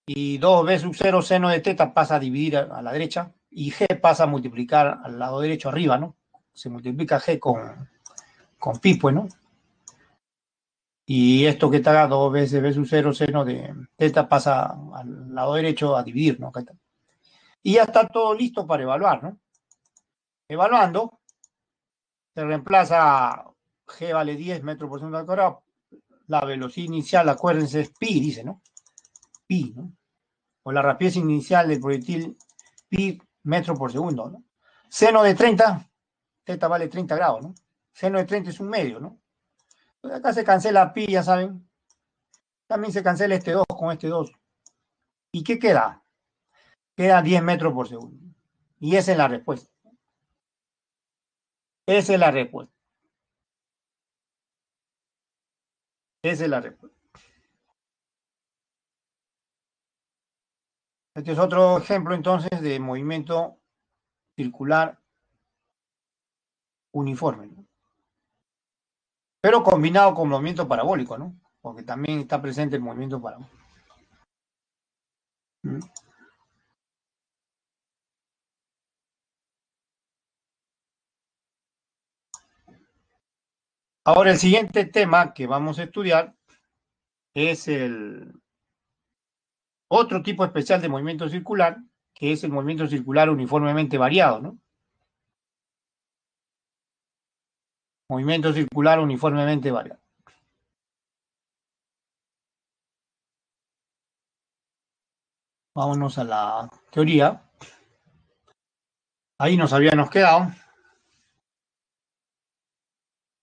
y 2 veces sub 0 seno de teta pasa a dividir a, la derecha y g pasa a multiplicar al lado derecho arriba, ¿no? Se multiplica g con, con pi, pues, ¿no? Y esto que está 2 veces b sub 0 seno de teta pasa al lado derecho a dividir, ¿no? Y ya está todo listo para evaluar, ¿no? Evaluando, se reemplaza g vale 10 metros por segundo al cuadrado la velocidad inicial, acuérdense, es pi, dice, ¿no? Pi, ¿no? O la rapidez inicial del proyectil pi metro por segundo, ¿no? Seno de 30, teta vale 30 grados, ¿no? Seno de 30 es un medio, ¿no? acá se cancela pi, ya saben. También se cancela este 2 con este 2. ¿Y qué queda? Queda 10 metros por segundo. Y esa es la respuesta. Esa es la respuesta. Esa es la respuesta. Este es otro ejemplo entonces de movimiento circular uniforme, pero combinado con movimiento parabólico, ¿no? Porque también está presente el movimiento parabólico. Ahora, el siguiente tema que vamos a estudiar es el otro tipo especial de movimiento circular, que es el movimiento circular uniformemente variado, ¿no? Movimiento circular uniformemente variado. Vámonos a la teoría. Ahí nos habíamos quedado.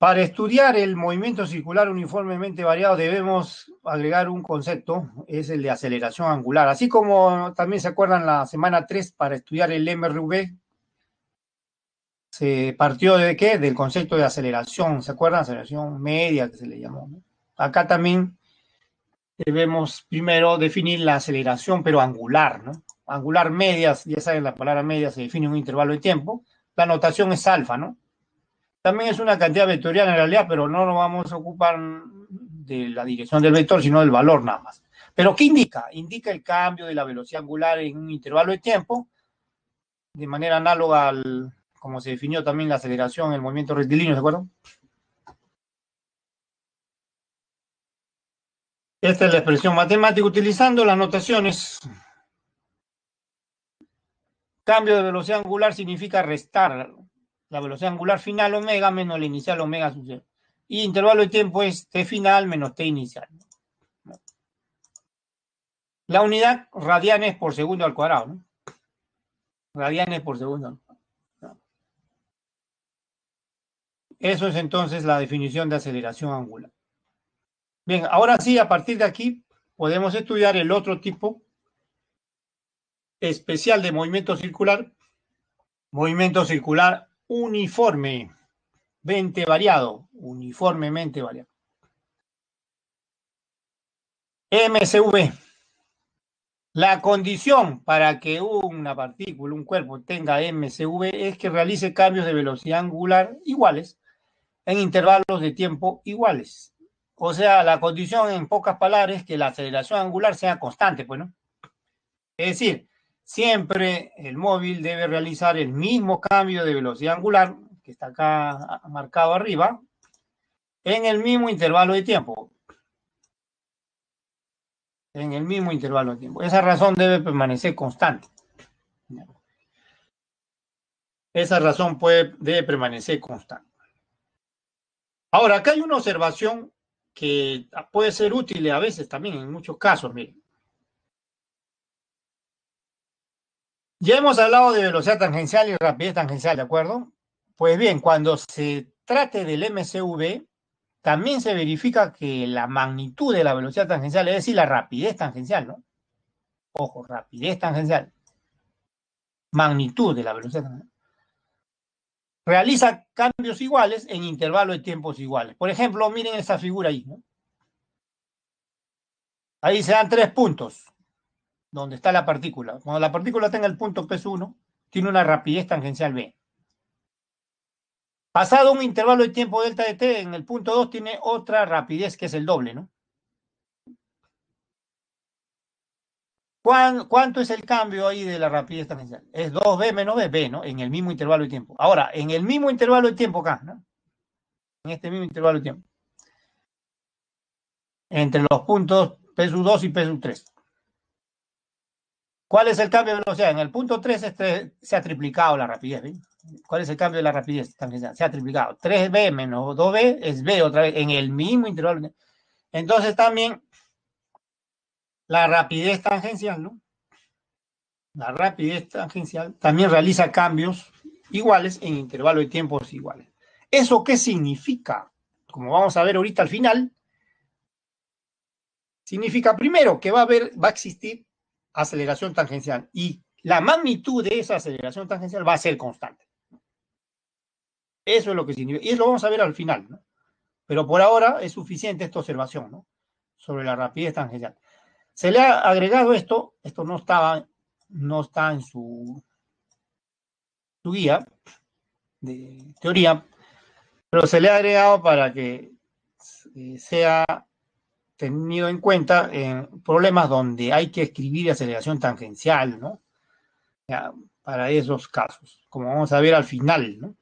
Para estudiar el movimiento circular uniformemente variado debemos agregar un concepto, es el de aceleración angular. Así como también se acuerdan la semana 3 para estudiar el MRV, se partió de qué? Del concepto de aceleración, ¿se acuerdan? Aceleración media que se le llamó. Acá también debemos primero definir la aceleración, pero angular, ¿no? Angular medias, ya saben, la palabra media se define en un intervalo de tiempo. La notación es alfa, ¿no? También es una cantidad vectorial en realidad, pero no nos vamos a ocupar de la dirección del vector, sino del valor nada más. Pero ¿qué indica? Indica el cambio de la velocidad angular en un intervalo de tiempo, de manera análoga al, como se definió también la aceleración, el movimiento rectilíneo, ¿de acuerdo? Esta es la expresión matemática utilizando las notaciones. Cambio de velocidad angular significa restar la velocidad angular final omega menos la inicial omega sub 0. Y intervalo de tiempo es t final menos t inicial. La unidad radianes por segundo al cuadrado. Radianes por segundo. Eso es entonces la definición de aceleración angular. Bien, ahora sí, a partir de aquí podemos estudiar el otro tipo especial de movimiento circular. Movimiento circular uniformemente variado, uniformemente variado. MCV. La condición para que una partícula, un cuerpo tenga MCV es que realice cambios de velocidad angular iguales en intervalos de tiempo iguales. O sea, la condición en pocas palabras es que la aceleración angular sea constante, pues, Es decir, Siempre el móvil debe realizar el mismo cambio de velocidad angular, que está acá marcado arriba, en el mismo intervalo de tiempo. En el mismo intervalo de tiempo. Esa razón debe permanecer constante. Esa razón puede, debe permanecer constante. Ahora, acá hay una observación que puede ser útil a veces también, en muchos casos, miren. Ya hemos hablado de velocidad tangencial y rapidez tangencial, ¿de acuerdo? Pues bien, cuando se trate del MCV, también se verifica que la magnitud de la velocidad tangencial, es decir, la rapidez tangencial, ¿no? Ojo, rapidez tangencial. Magnitud de la velocidad tangencial. Realiza cambios iguales en intervalos de tiempos iguales. Por ejemplo, miren esta figura ahí, ¿no? Ahí se dan tres puntos donde está la partícula. Cuando la partícula está en el punto P1, tiene una rapidez tangencial B. Pasado un intervalo de tiempo delta de t, en el punto 2 tiene otra rapidez que es el doble, ¿no? ¿Cuánto es el cambio ahí de la rapidez tangencial? Es 2b menos b, ¿no? En el mismo intervalo de tiempo. Ahora, en el mismo intervalo de tiempo acá, ¿no? En este mismo intervalo de tiempo. Entre los puntos p 2 y p 3 ¿Cuál es el cambio de velocidad? En el punto 3 este, se ha triplicado la rapidez. ¿Cuál es el cambio de la rapidez? tangencial? se ha triplicado. 3b menos 2b es b otra vez en el mismo intervalo. Entonces también la rapidez tangencial, ¿no? La rapidez tangencial también realiza cambios iguales en intervalos de tiempos iguales. ¿Eso qué significa? Como vamos a ver ahorita al final, significa primero que va a haber, va a existir aceleración tangencial y la magnitud de esa aceleración tangencial va a ser constante. Eso es lo que significa. Y eso lo vamos a ver al final, ¿no? Pero por ahora es suficiente esta observación, ¿no? Sobre la rapidez tangencial. Se le ha agregado esto, esto no estaba, no está en su, su guía de teoría, pero se le ha agregado para que eh, sea tenido en cuenta en eh, problemas donde hay que escribir aceleración tangencial, ¿no? para esos casos, como vamos a ver al final, ¿no?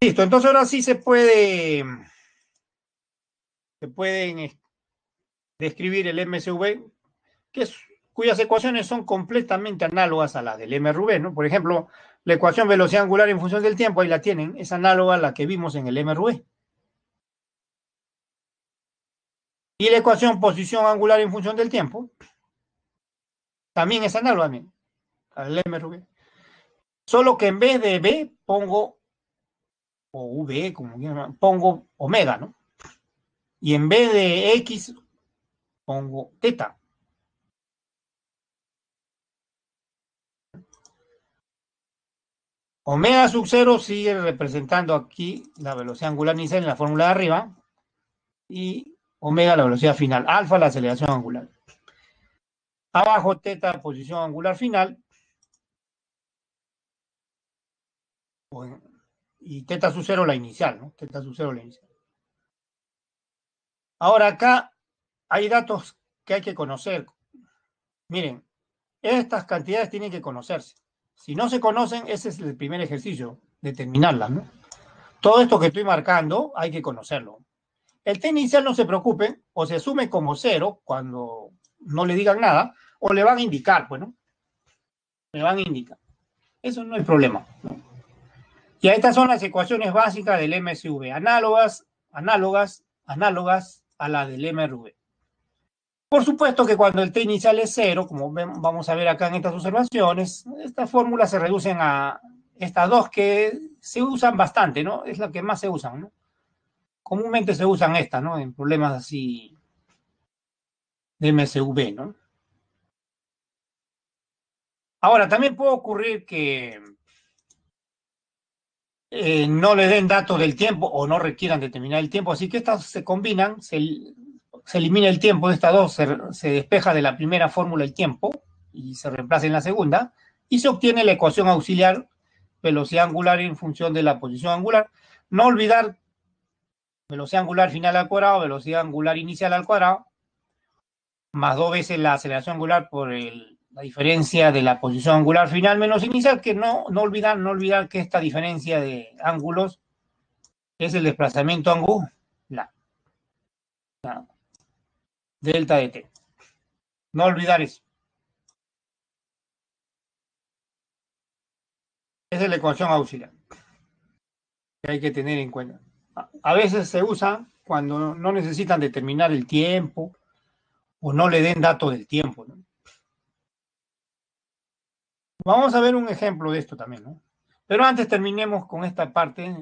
Listo, entonces ahora sí se puede, se pueden eh, describir el MCV, que cuyas ecuaciones son completamente análogas a las del MRV, ¿no? Por ejemplo, la ecuación velocidad angular en función del tiempo, ahí la tienen, es análoga a la que vimos en el MRV. Y la ecuación posición angular en función del tiempo también es análoga al Solo que en vez de B pongo, o V, como pongo omega, ¿no? Y en vez de X pongo theta Omega sub 0 sigue representando aquí la velocidad angular inicial en la fórmula de arriba. Y omega la velocidad final, alfa la aceleración angular. Abajo, teta, posición angular final. Y teta su cero la inicial, ¿no? Teta sub cero la inicial. Ahora acá hay datos que hay que conocer. Miren, estas cantidades tienen que conocerse. Si no se conocen, ese es el primer ejercicio, determinarlas, ¿no? Todo esto que estoy marcando hay que conocerlo. El T inicial no se preocupe, o se asume como cero cuando no le digan nada, o le van a indicar, bueno, pues, le van a indicar. Eso no es problema. Y estas son las ecuaciones básicas del MSV, análogas, análogas, análogas a las del MRV. Por supuesto que cuando el T inicial es cero, como vamos a ver acá en estas observaciones, estas fórmulas se reducen a estas dos que se usan bastante, ¿no? Es la que más se usan, ¿no? comúnmente se usan estas, ¿no? En problemas así de MSV, ¿no? Ahora, también puede ocurrir que eh, no le den datos del tiempo o no requieran determinar el tiempo, así que estas se combinan, se, elimina el tiempo de estas dos, se despeja de la primera fórmula el tiempo y se reemplaza en la segunda, y se obtiene la ecuación auxiliar velocidad angular en función de la posición angular. No olvidar velocidad angular final al cuadrado, velocidad angular inicial al cuadrado, más dos veces la aceleración angular por la diferencia de la posición angular final menos inicial, que no, no, olvidar, no olvidar que esta diferencia de ángulos es el desplazamiento angular. Delta de t. No olvidar eso. Esa es la ecuación auxiliar que hay que tener en cuenta a veces se usa cuando no necesitan determinar el tiempo o no le den datos del tiempo. Vamos a ver un ejemplo de esto también. ¿no? Pero antes terminemos con esta parte.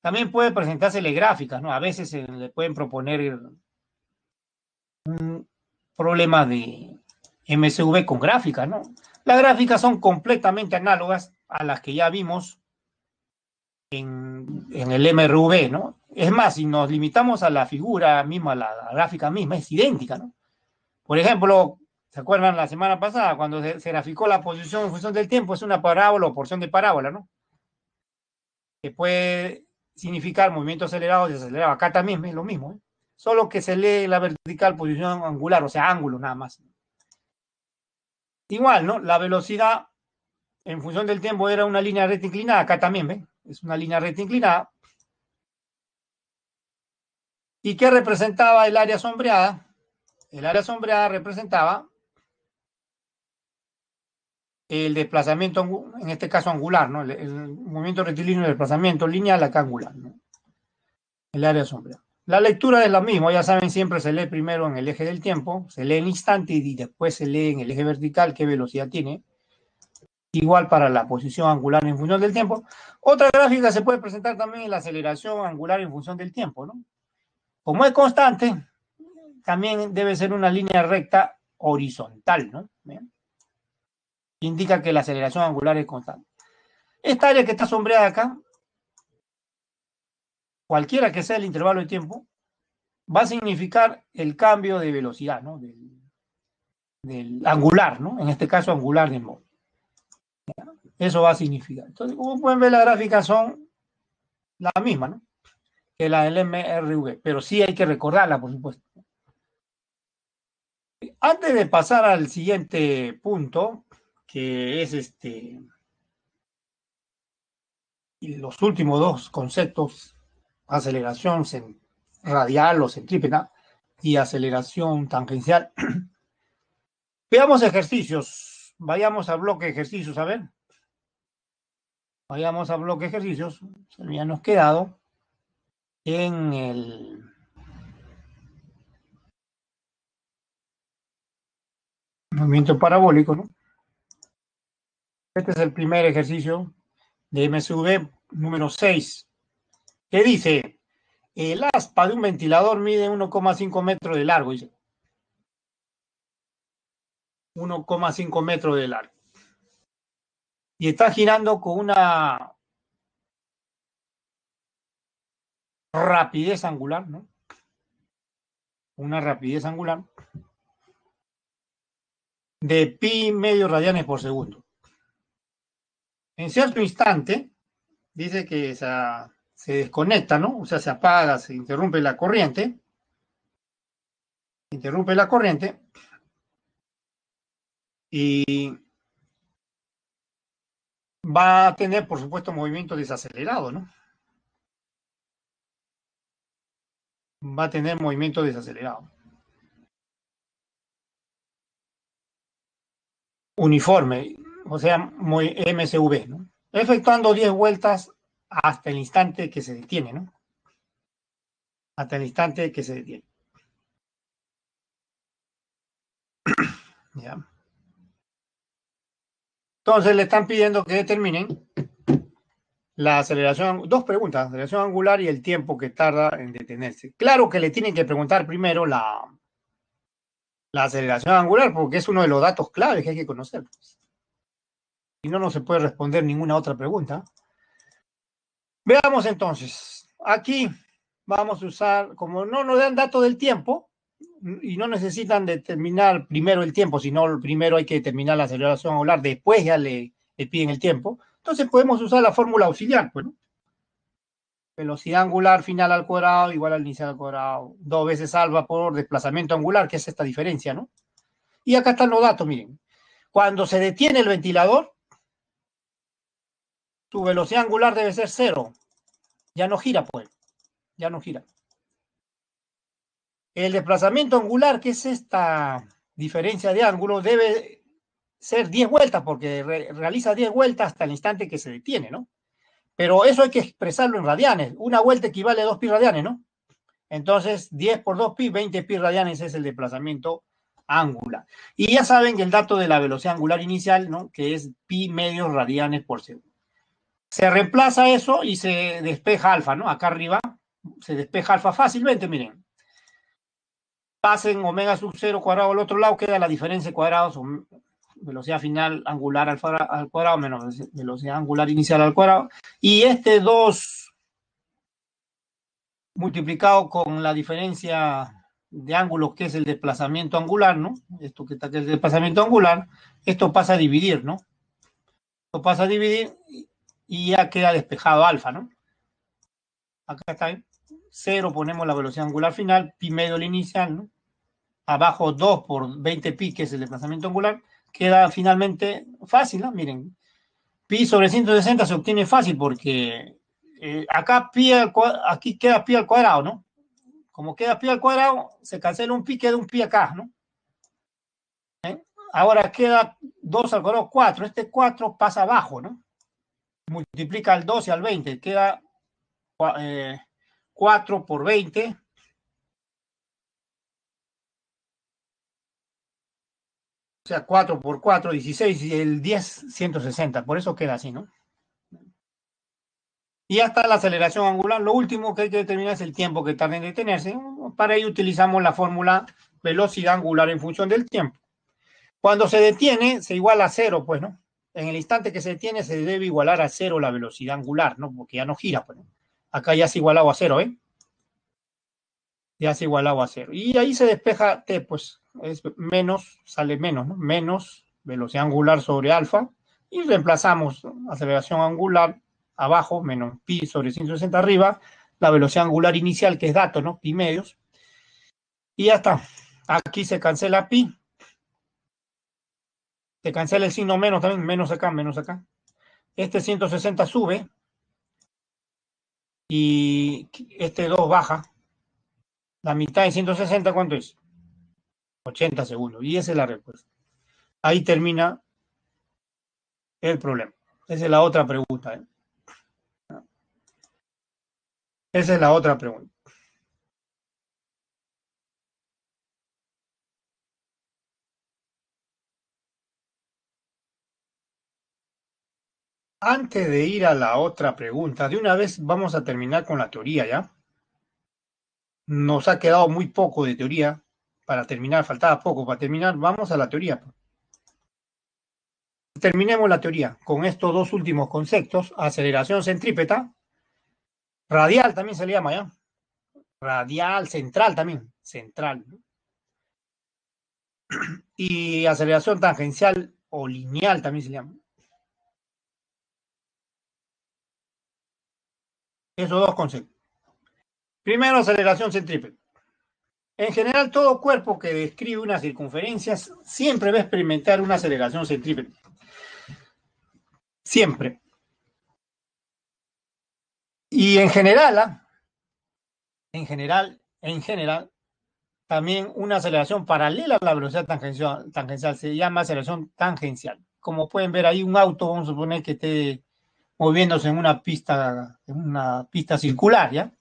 También puede presentársele gráficas, ¿no? A veces se le pueden proponer un problema de MSV con gráficas, ¿no? Las gráficas son completamente análogas a las que ya vimos en, el MRV, ¿no? Es más, si nos limitamos a la figura misma, a la, gráfica misma, es idéntica, ¿no? Por ejemplo, ¿se acuerdan la semana pasada cuando se, graficó la posición en función del tiempo? Es una parábola o porción de parábola, ¿no? Que puede significar movimiento acelerado, desacelerado. Acá también es lo mismo, ¿eh? solo que se lee la vertical posición angular, o sea, ángulo nada más. Igual, ¿no? La velocidad en función del tiempo era una línea recta inclinada, acá también, ¿ven? es una línea recta inclinada. ¿Y qué representaba el área sombreada? El área sombreada representaba el desplazamiento, en este caso angular, ¿no? el, movimiento rectilíneo el desplazamiento lineal acá angular, el área sombreada. La lectura es la misma, ya saben, siempre se lee primero en el eje del tiempo, se lee en instante y después se lee en el eje vertical qué velocidad tiene igual para la posición angular en función del tiempo. Otra gráfica se puede presentar también en la aceleración angular en función del tiempo, ¿no? Como es constante, también debe ser una línea recta horizontal, ¿no? Indica que la aceleración angular es constante. Esta área que está sombreada acá, cualquiera que sea el intervalo de tiempo, va a significar el cambio de velocidad, ¿no? Del, del angular, ¿no? En este caso angular de modo. Eso va a significar. Entonces, como pueden ver, las gráficas son la misma, ¿no? Que la del MRV, pero sí hay que recordarla, por supuesto. Antes de pasar al siguiente punto, que es este los últimos dos conceptos, aceleración radial o centrípeta y aceleración tangencial. Veamos ejercicios vayamos a bloque ejercicios, a ver. Vayamos a bloque ejercicios. Ya nos quedado en el... Movimiento parabólico, ¿no? Este es el primer ejercicio de MSV número 6, que dice, el aspa de un ventilador mide 1,5 metros de largo. Dice, 1,5 metros de largo. Y está girando con una rapidez angular, ¿no? Una rapidez angular de pi medio radianes por segundo. En cierto instante, dice que se desconecta, ¿no? O sea, se apaga, se interrumpe la corriente. Interrumpe la corriente y va a tener, por supuesto, movimiento desacelerado, ¿no? Va a tener movimiento desacelerado. Uniforme, o sea, muy MSV, ¿no? Efectuando 10 vueltas hasta el instante que se detiene, ¿no? Hasta el instante que se detiene. ya. Entonces le están pidiendo que determinen la aceleración, dos preguntas, la aceleración angular y el tiempo que tarda en detenerse. Claro que le tienen que preguntar primero la, la aceleración angular, porque es uno de los datos claves que hay que conocer. Pues. Y no no se puede responder ninguna otra pregunta. Veamos entonces, aquí vamos a usar, como no nos dan datos del tiempo, y no necesitan determinar primero el tiempo, sino primero hay que determinar la aceleración angular, después ya le, piden el tiempo. Entonces podemos usar la fórmula auxiliar, bueno pues, Velocidad angular final al cuadrado igual al inicial al cuadrado, dos veces alfa por desplazamiento angular, que es esta diferencia, ¿no? Y acá están los datos, miren. Cuando se detiene el ventilador, tu velocidad angular debe ser cero. Ya no gira, pues. Ya no gira. El desplazamiento angular, que es esta diferencia de ángulo, debe ser 10 vueltas, porque realiza 10 vueltas hasta el instante que se detiene, ¿no? Pero eso hay que expresarlo en radianes. Una vuelta equivale a 2pi radianes, ¿no? Entonces, 10 por 2pi, 20pi radianes es el desplazamiento angular. Y ya saben que el dato de la velocidad angular inicial, ¿no? Que es pi medios radianes por segundo. Se reemplaza eso y se despeja alfa, ¿no? Acá arriba se despeja alfa fácilmente, miren pasen omega sub 0 cuadrado al otro lado, queda la diferencia de cuadrados, velocidad final angular al, cuadrado menos velocidad angular inicial al cuadrado. Y este 2 multiplicado con la diferencia de ángulos, que es el desplazamiento angular, ¿no? Esto que está que el desplazamiento angular, esto pasa a dividir, ¿no? Esto pasa a dividir y ya queda despejado alfa, ¿no? Acá está, ¿eh? cero ponemos la velocidad angular final, pi medio el inicial, ¿no? abajo 2 por 20 pi, que es el desplazamiento angular, queda finalmente fácil, ¿no? Miren, pi sobre 160 se obtiene fácil porque eh, acá pi al aquí queda pi al cuadrado, ¿no? Como queda pi al cuadrado, se cancela un pi, queda un pi acá, ¿no? ¿Eh? Ahora queda 2 al cuadrado 4, este 4 pasa abajo, ¿no? Multiplica al 12 al 20, queda 4 eh, por 20, O sea, 4 por 4, 16 y el 10, 160. Por eso queda así, ¿no? Y hasta la aceleración angular. Lo último que hay que determinar es el tiempo que tarda en detenerse. Para ello utilizamos la fórmula velocidad angular en función del tiempo. Cuando se detiene, se iguala a cero, pues, ¿no? En el instante que se detiene, se debe igualar a cero la velocidad angular, ¿no? Porque ya no gira, pues. Acá ya se igualado a cero, ¿eh? Ya se igualado a cero. Y ahí se despeja T, pues es menos, sale menos, menos velocidad angular sobre alfa y reemplazamos aceleración angular abajo menos pi sobre 160 arriba, la velocidad angular inicial que es dato, ¿no? Pi medios. Y ya está. Aquí se cancela pi. Se cancela el signo menos también, menos acá, menos acá. Este 160 sube y este 2 baja. La mitad de 160, ¿cuánto es? 80 segundos. Y esa es la respuesta. Ahí termina el problema. Esa es la otra pregunta. ¿eh? Esa es la otra pregunta. Antes de ir a la otra pregunta, de una vez vamos a terminar con la teoría, ¿ya? Nos ha quedado muy poco de teoría, para terminar, faltaba poco para terminar, vamos a la teoría. Pues. Terminemos la teoría con estos dos últimos conceptos, aceleración centrípeta, radial también se le llama ya, radial central también, central, y aceleración tangencial o lineal también se le llama. Esos dos conceptos. Primero, aceleración centrípeta. En general, todo cuerpo que describe una circunferencia siempre va a experimentar una aceleración centrípeta. Siempre. Y en general, ¿ah? en general, en general, también una aceleración paralela a la velocidad tangencial, tangencial se llama aceleración tangencial. Como pueden ver ahí, un auto, vamos a suponer que esté moviéndose en una pista, en una pista circular, ¿ya?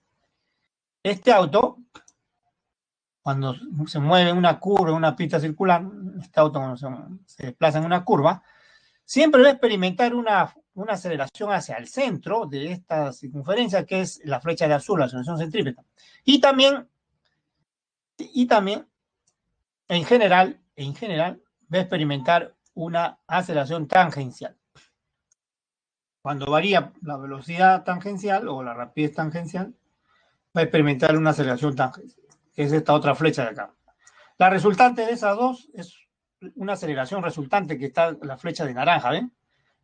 Este auto cuando se mueve una curva, una pista circular, este auto se, desplaza en una curva, siempre va a experimentar una, una, aceleración hacia el centro de esta circunferencia, que es la flecha de azul, la aceleración centrípeta. Y también, y también, en general, en general, va a experimentar una aceleración tangencial. Cuando varía la velocidad tangencial o la rapidez tangencial, va a experimentar una aceleración tangencial que es esta otra flecha de acá. La resultante de esas dos es una aceleración resultante que está la flecha de naranja, ¿ven?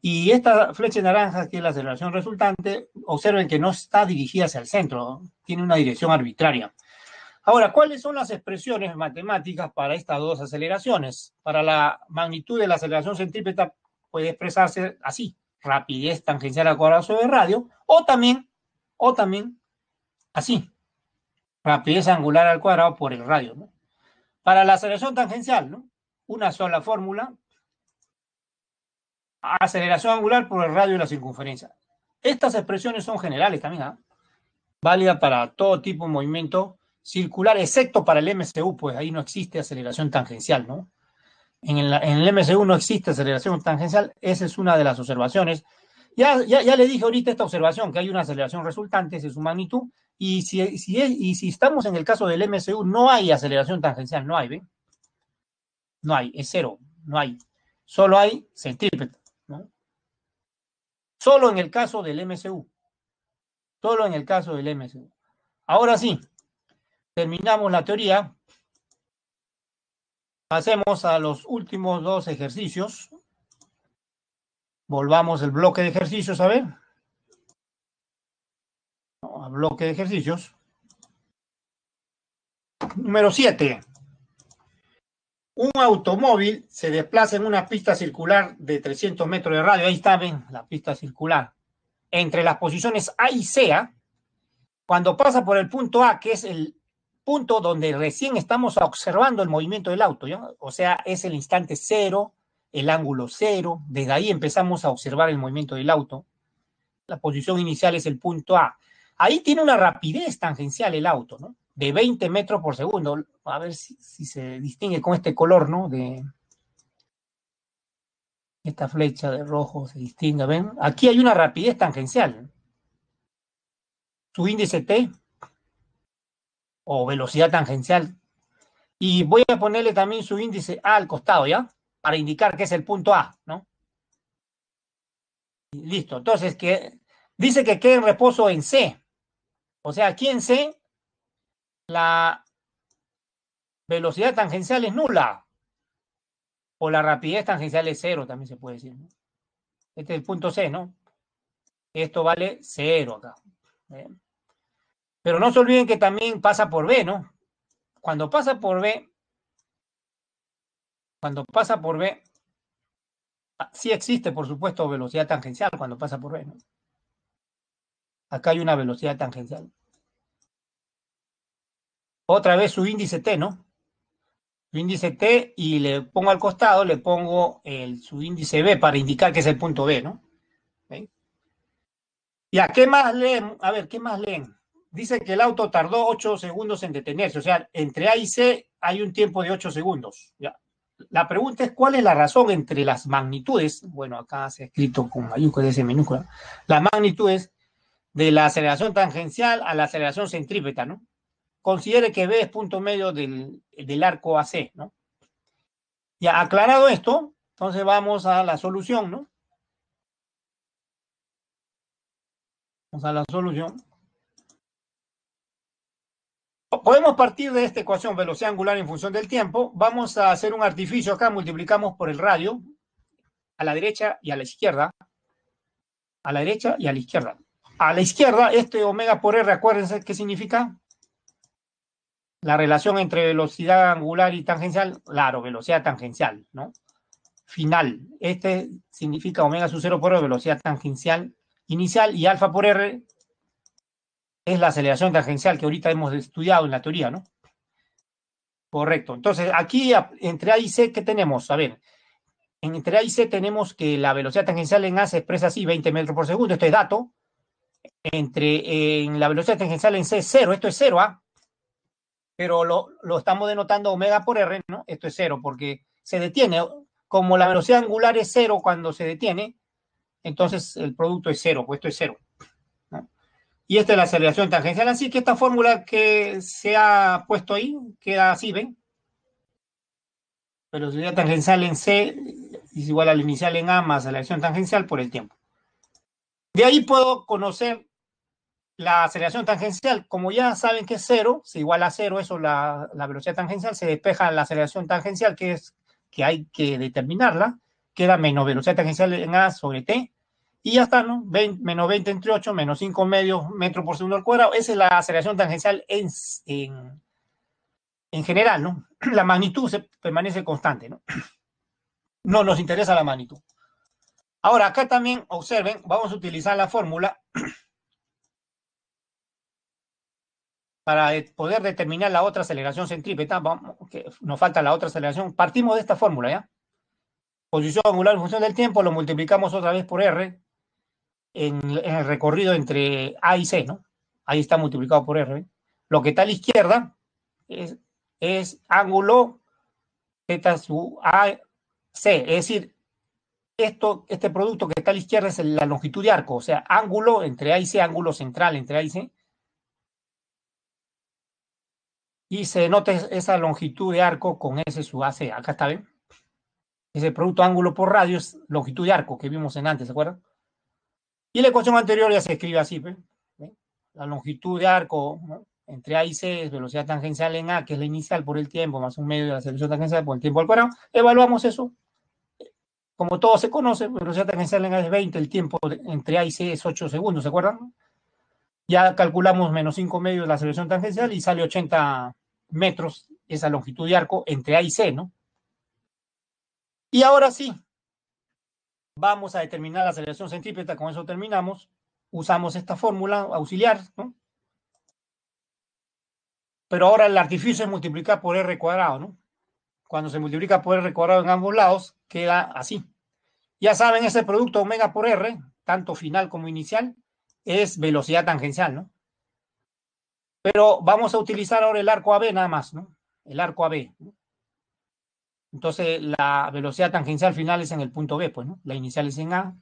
Y esta flecha de naranja, que es la aceleración resultante, observen que no está dirigida hacia el centro, tiene una dirección arbitraria. Ahora, ¿cuáles son las expresiones matemáticas para estas dos aceleraciones? Para la magnitud de la aceleración centrípeta puede expresarse así, rapidez tangencial al cuadrado sobre radio, o también, o también así, rapidez angular al cuadrado por el radio. ¿no? Para la aceleración tangencial, ¿no? una sola fórmula, aceleración angular por el radio de la circunferencia. Estas expresiones son generales también, ¿ah? válida para todo tipo de movimiento circular, excepto para el MCU, pues ahí no existe aceleración tangencial, ¿no? En el, MCU no existe aceleración tangencial, esa es una de las observaciones. Ya, ya, ya le dije ahorita esta observación, que hay una aceleración resultante, esa es su magnitud, y si, y si estamos en el caso del MCU, no hay aceleración tangencial, no hay, ¿ven? No hay, es cero, no hay. Solo hay centípeta. ¿no? Solo en el caso del MCU. Solo en el caso del MCU. Ahora sí, terminamos la teoría. Pasemos a los últimos dos ejercicios. Volvamos el bloque de ejercicios, a ver bloque de ejercicios. Número 7. Un automóvil se desplaza en una pista circular de 300 metros de radio. Ahí está, ven, la pista circular. Entre las posiciones A y C, ¿ah? cuando pasa por el punto A, que es el punto donde recién estamos observando el movimiento del auto, o sea, es el instante cero, el ángulo cero, desde ahí empezamos a observar el movimiento del auto. La posición inicial es el punto A. Ahí tiene una rapidez tangencial el auto, ¿no? De 20 metros por segundo. A ver si, se distingue con este color, ¿no? De esta flecha de rojo se distinga, ¿ven? Aquí hay una rapidez tangencial. Su índice T o velocidad tangencial. Y voy a ponerle también su índice A al costado, ¿ya? Para indicar que es el punto A, ¿no? Listo. Entonces, que dice que queda en reposo en C o sea, aquí en C, la velocidad tangencial es nula. O la rapidez tangencial es cero, también se puede decir. Este es el punto C, ¿no? Esto vale cero acá. Pero no se olviden que también pasa por B, ¿no? Cuando pasa por B, cuando pasa por B, ah, sí existe, por supuesto, velocidad tangencial cuando pasa por B, ¿no? Acá hay una velocidad tangencial. Otra vez su índice T, ¿no? Su índice T y le pongo al costado, le pongo el, su índice B para indicar que es el punto B, ¿no? ¿Y a qué más leen? A ver, ¿qué más leen? Dice que el auto tardó 8 segundos en detenerse. O sea, entre A y C hay un tiempo de 8 segundos. La pregunta es cuál es la razón entre las magnitudes. Bueno, acá se ha escrito con mayúsculas ese minúscula. Las magnitudes de la aceleración tangencial a la aceleración centrípeta, ¿no? Considere que B es punto medio del, arco AC, ¿no? Ya aclarado esto, entonces vamos a la solución, ¿no? Vamos a la solución. Podemos partir de esta ecuación velocidad angular en función del tiempo. Vamos a hacer un artificio acá, multiplicamos por el radio, a la derecha y a la izquierda. A la derecha y a la izquierda. A la izquierda, este omega por r, acuérdense qué significa. La relación entre velocidad angular y tangencial, claro, velocidad tangencial, ¿no? Final, este significa omega sub 0 por r, velocidad tangencial inicial, y alfa por r es la aceleración tangencial que ahorita hemos estudiado en la teoría, ¿no? Correcto. Entonces, aquí entre A y C, ¿qué tenemos? A ver, entre A y C tenemos que la velocidad tangencial en A se expresa así, 20 metros por segundo. Esto es dato entre eh, en la velocidad tangencial en C es cero, esto es cero, ¿ah? Pero lo, estamos denotando omega por R, ¿no? Esto es cero porque se detiene. Como la velocidad angular es cero cuando se detiene, entonces el producto es cero, pues esto es cero. Y esta es la aceleración tangencial, así que esta fórmula que se ha puesto ahí queda así, ¿ven? Velocidad tangencial en C es igual a inicial en A más aceleración tangencial por el tiempo. De ahí puedo conocer la aceleración tangencial. Como ya saben que es cero, se iguala a cero, eso la, la velocidad tangencial, se despeja la aceleración tangencial, que es que hay que determinarla, queda menos velocidad tangencial en A sobre T, y ya está, ¿no? menos 20 entre 8, menos 5 medios metros por segundo al cuadrado. Esa es la aceleración tangencial en, en, en general, ¿no? La magnitud se permanece constante, ¿no? No nos interesa la magnitud. Ahora, acá también, observen, vamos a utilizar la fórmula para eh, poder determinar la otra aceleración centrípeta. que nos falta la otra aceleración. Partimos de esta fórmula, ¿ya? Posición angular en función del tiempo, lo multiplicamos otra vez por R en, el recorrido entre A y C, ¿no? Ahí está multiplicado por R. Lo que está a la izquierda es, es ángulo Z sub A, C, es decir, esto, este producto que está a la izquierda es la longitud de arco, o sea, ángulo entre A y C, ángulo central entre A y C. Y se denota esa longitud de arco con S sub AC. Acá está, bien. Ese producto ángulo por radio es longitud de arco que vimos en antes, ¿se acuerdan? Y la ecuación anterior ya se escribe así, ¿ven? La longitud de arco entre A y C es velocidad tangencial en A, que es la inicial por el tiempo, más un medio de la solución tangencial por el tiempo al cuadrado. Evaluamos eso como todo se conoce, velocidad pues, tangencial en A es 20, el tiempo entre A y C es 8 segundos, ¿se acuerdan? Ya calculamos menos 5 medios la aceleración tangencial y sale 80 metros esa longitud de arco entre A y C, ¿no? Y ahora sí, vamos a determinar la aceleración centrípeta, con eso terminamos. Usamos esta fórmula auxiliar, ¿no? Pero ahora el artificio es multiplicar por R cuadrado, ¿no? Cuando se multiplica por R cuadrado en ambos lados, queda así. Ya saben, ese producto omega por R, tanto final como inicial, es velocidad tangencial, ¿no? Pero vamos a utilizar ahora el arco AB nada más, ¿no? El arco AB. Entonces, la velocidad tangencial final es en el punto B, pues, ¿no? La inicial es en A,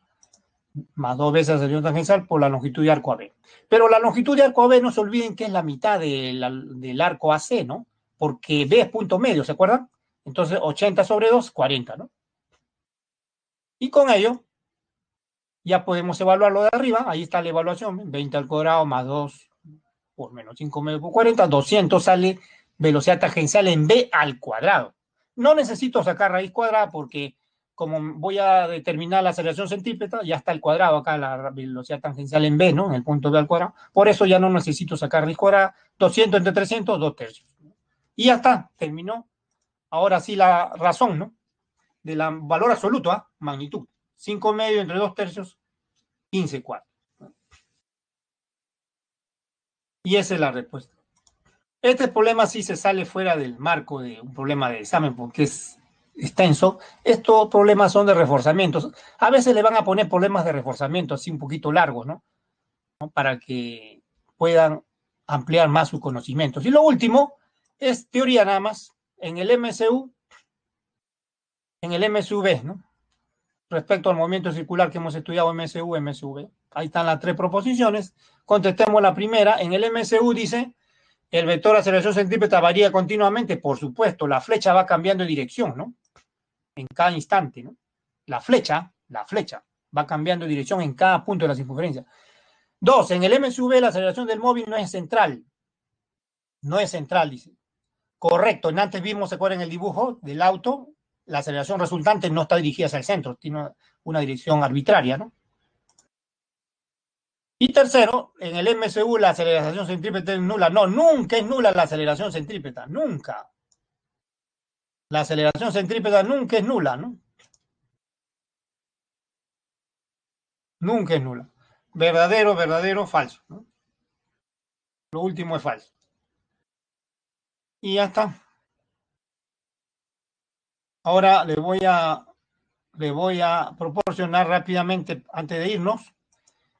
más dos veces el tangencial por la longitud de arco AB. Pero la longitud de arco AB no se olviden que es la mitad del arco AC, ¿no? Porque B es punto medio, ¿se acuerdan? Entonces, 80 sobre 2, 40, ¿no? Y con ello ya podemos evaluarlo de arriba. Ahí está la evaluación. 20 al cuadrado más 2 por menos 5 menos por 40. 200 sale velocidad tangencial en B al cuadrado. No necesito sacar raíz cuadrada porque como voy a determinar la aceleración centípeta, ya está el cuadrado acá, la velocidad tangencial en B, ¿no? En el punto B al cuadrado. Por eso ya no necesito sacar raíz cuadrada. 200 entre 300, 2 tercios. Y ya está, terminó. Ahora sí la razón, ¿no? de la valor absoluto, ¿ah? magnitud. 5 medio entre 2 tercios, 15 cuartos. Y esa es la respuesta. Este problema sí se sale fuera del marco de un problema de examen porque es extenso. Estos problemas son de reforzamientos. A veces le van a poner problemas de reforzamiento así un poquito largos, ¿no? Para que puedan ampliar más sus conocimientos. Y lo último es teoría nada más. En el MSU en el MSV, ¿no? Respecto al movimiento circular que hemos estudiado MSU, MSV. Ahí están las tres proposiciones. Contestemos la primera. En el MSU dice, el vector de aceleración centípeta varía continuamente. Por supuesto, la flecha va cambiando de dirección, ¿no? En cada instante, ¿no? La flecha, la flecha, va cambiando de dirección en cada punto de la circunferencia. Dos, en el MSV la aceleración del móvil no es central. No es central, dice. Correcto, antes vimos, ¿se acuerdan el dibujo del auto? la aceleración resultante no está dirigida hacia el centro, tiene una dirección arbitraria, ¿no? Y tercero, en el MCU la aceleración centrípeta es nula. No, nunca es nula la aceleración centrípeta, nunca. La aceleración centrípeta nunca es nula, ¿no? Nunca es nula. Verdadero, verdadero, falso. Lo último es falso. Y ya está. Ahora le voy a, le voy a proporcionar rápidamente, antes de irnos,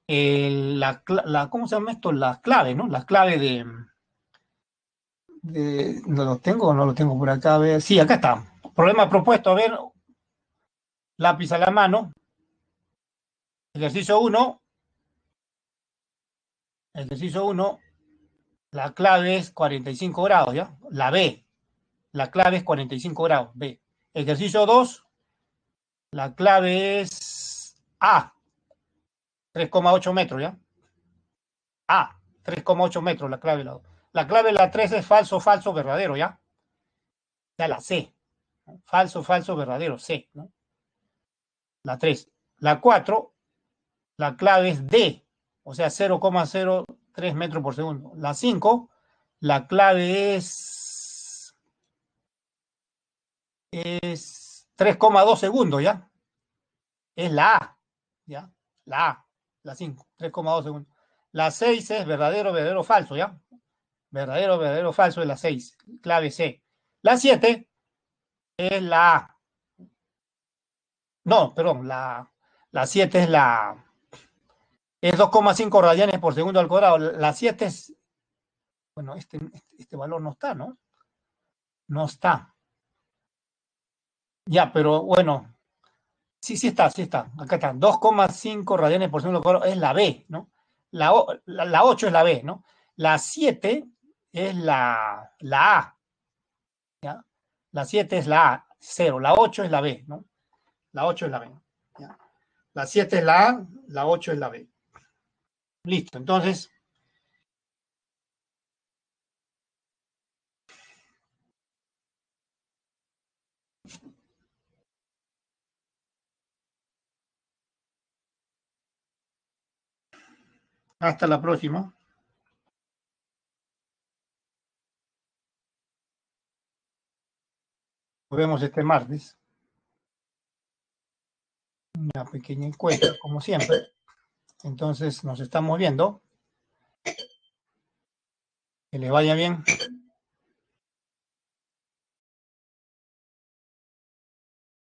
la, ¿cómo se llama esto? Las claves, ¿no? Las claves de, ¿no los tengo? No lo tengo por acá, a ver, sí, acá está, problema propuesto, a ver, lápiz a la mano, ejercicio 1, ejercicio 1, la clave es 45 grados, ¿ya? La B, la clave es 45 grados, B. Ejercicio 2. La clave es A. 3,8 metros, ¿ya? A. 3,8 metros, la clave. La, la clave la 3 es falso, falso, verdadero, ¿ya? Ya la C. Falso, falso, verdadero, C, ¿no? La 3. La 4, la clave es D, o sea, 0,03 metros por segundo. La 5, la clave es es 3,2 segundos, ¿ya? Es la A, ¿ya? La A, la 5, 3,2 segundos. La 6 es verdadero, verdadero, falso, ¿ya? Verdadero, verdadero, falso es la 6, clave C. La 7 es la A. No, perdón, la, 7 es la... Es 2,5 radianes por segundo al cuadrado. La 7 es... Bueno, este, este valor no está, ¿no? No está. Ya, pero bueno, sí, sí está, sí está. Acá está, 2,5 radianes por segundo cuadrado es la B, ¿no? La, 8 es la B, ¿no? La 7 es la, la A. ¿ya? La 7 es la A, 0. La 8 es la B, ¿no? La 8 es la B. ¿ya? La 7 es la A, la 8 es la B. Listo, entonces Hasta la próxima. Nos vemos este martes. Una pequeña encuesta, como siempre. Entonces nos estamos viendo. Que les vaya bien.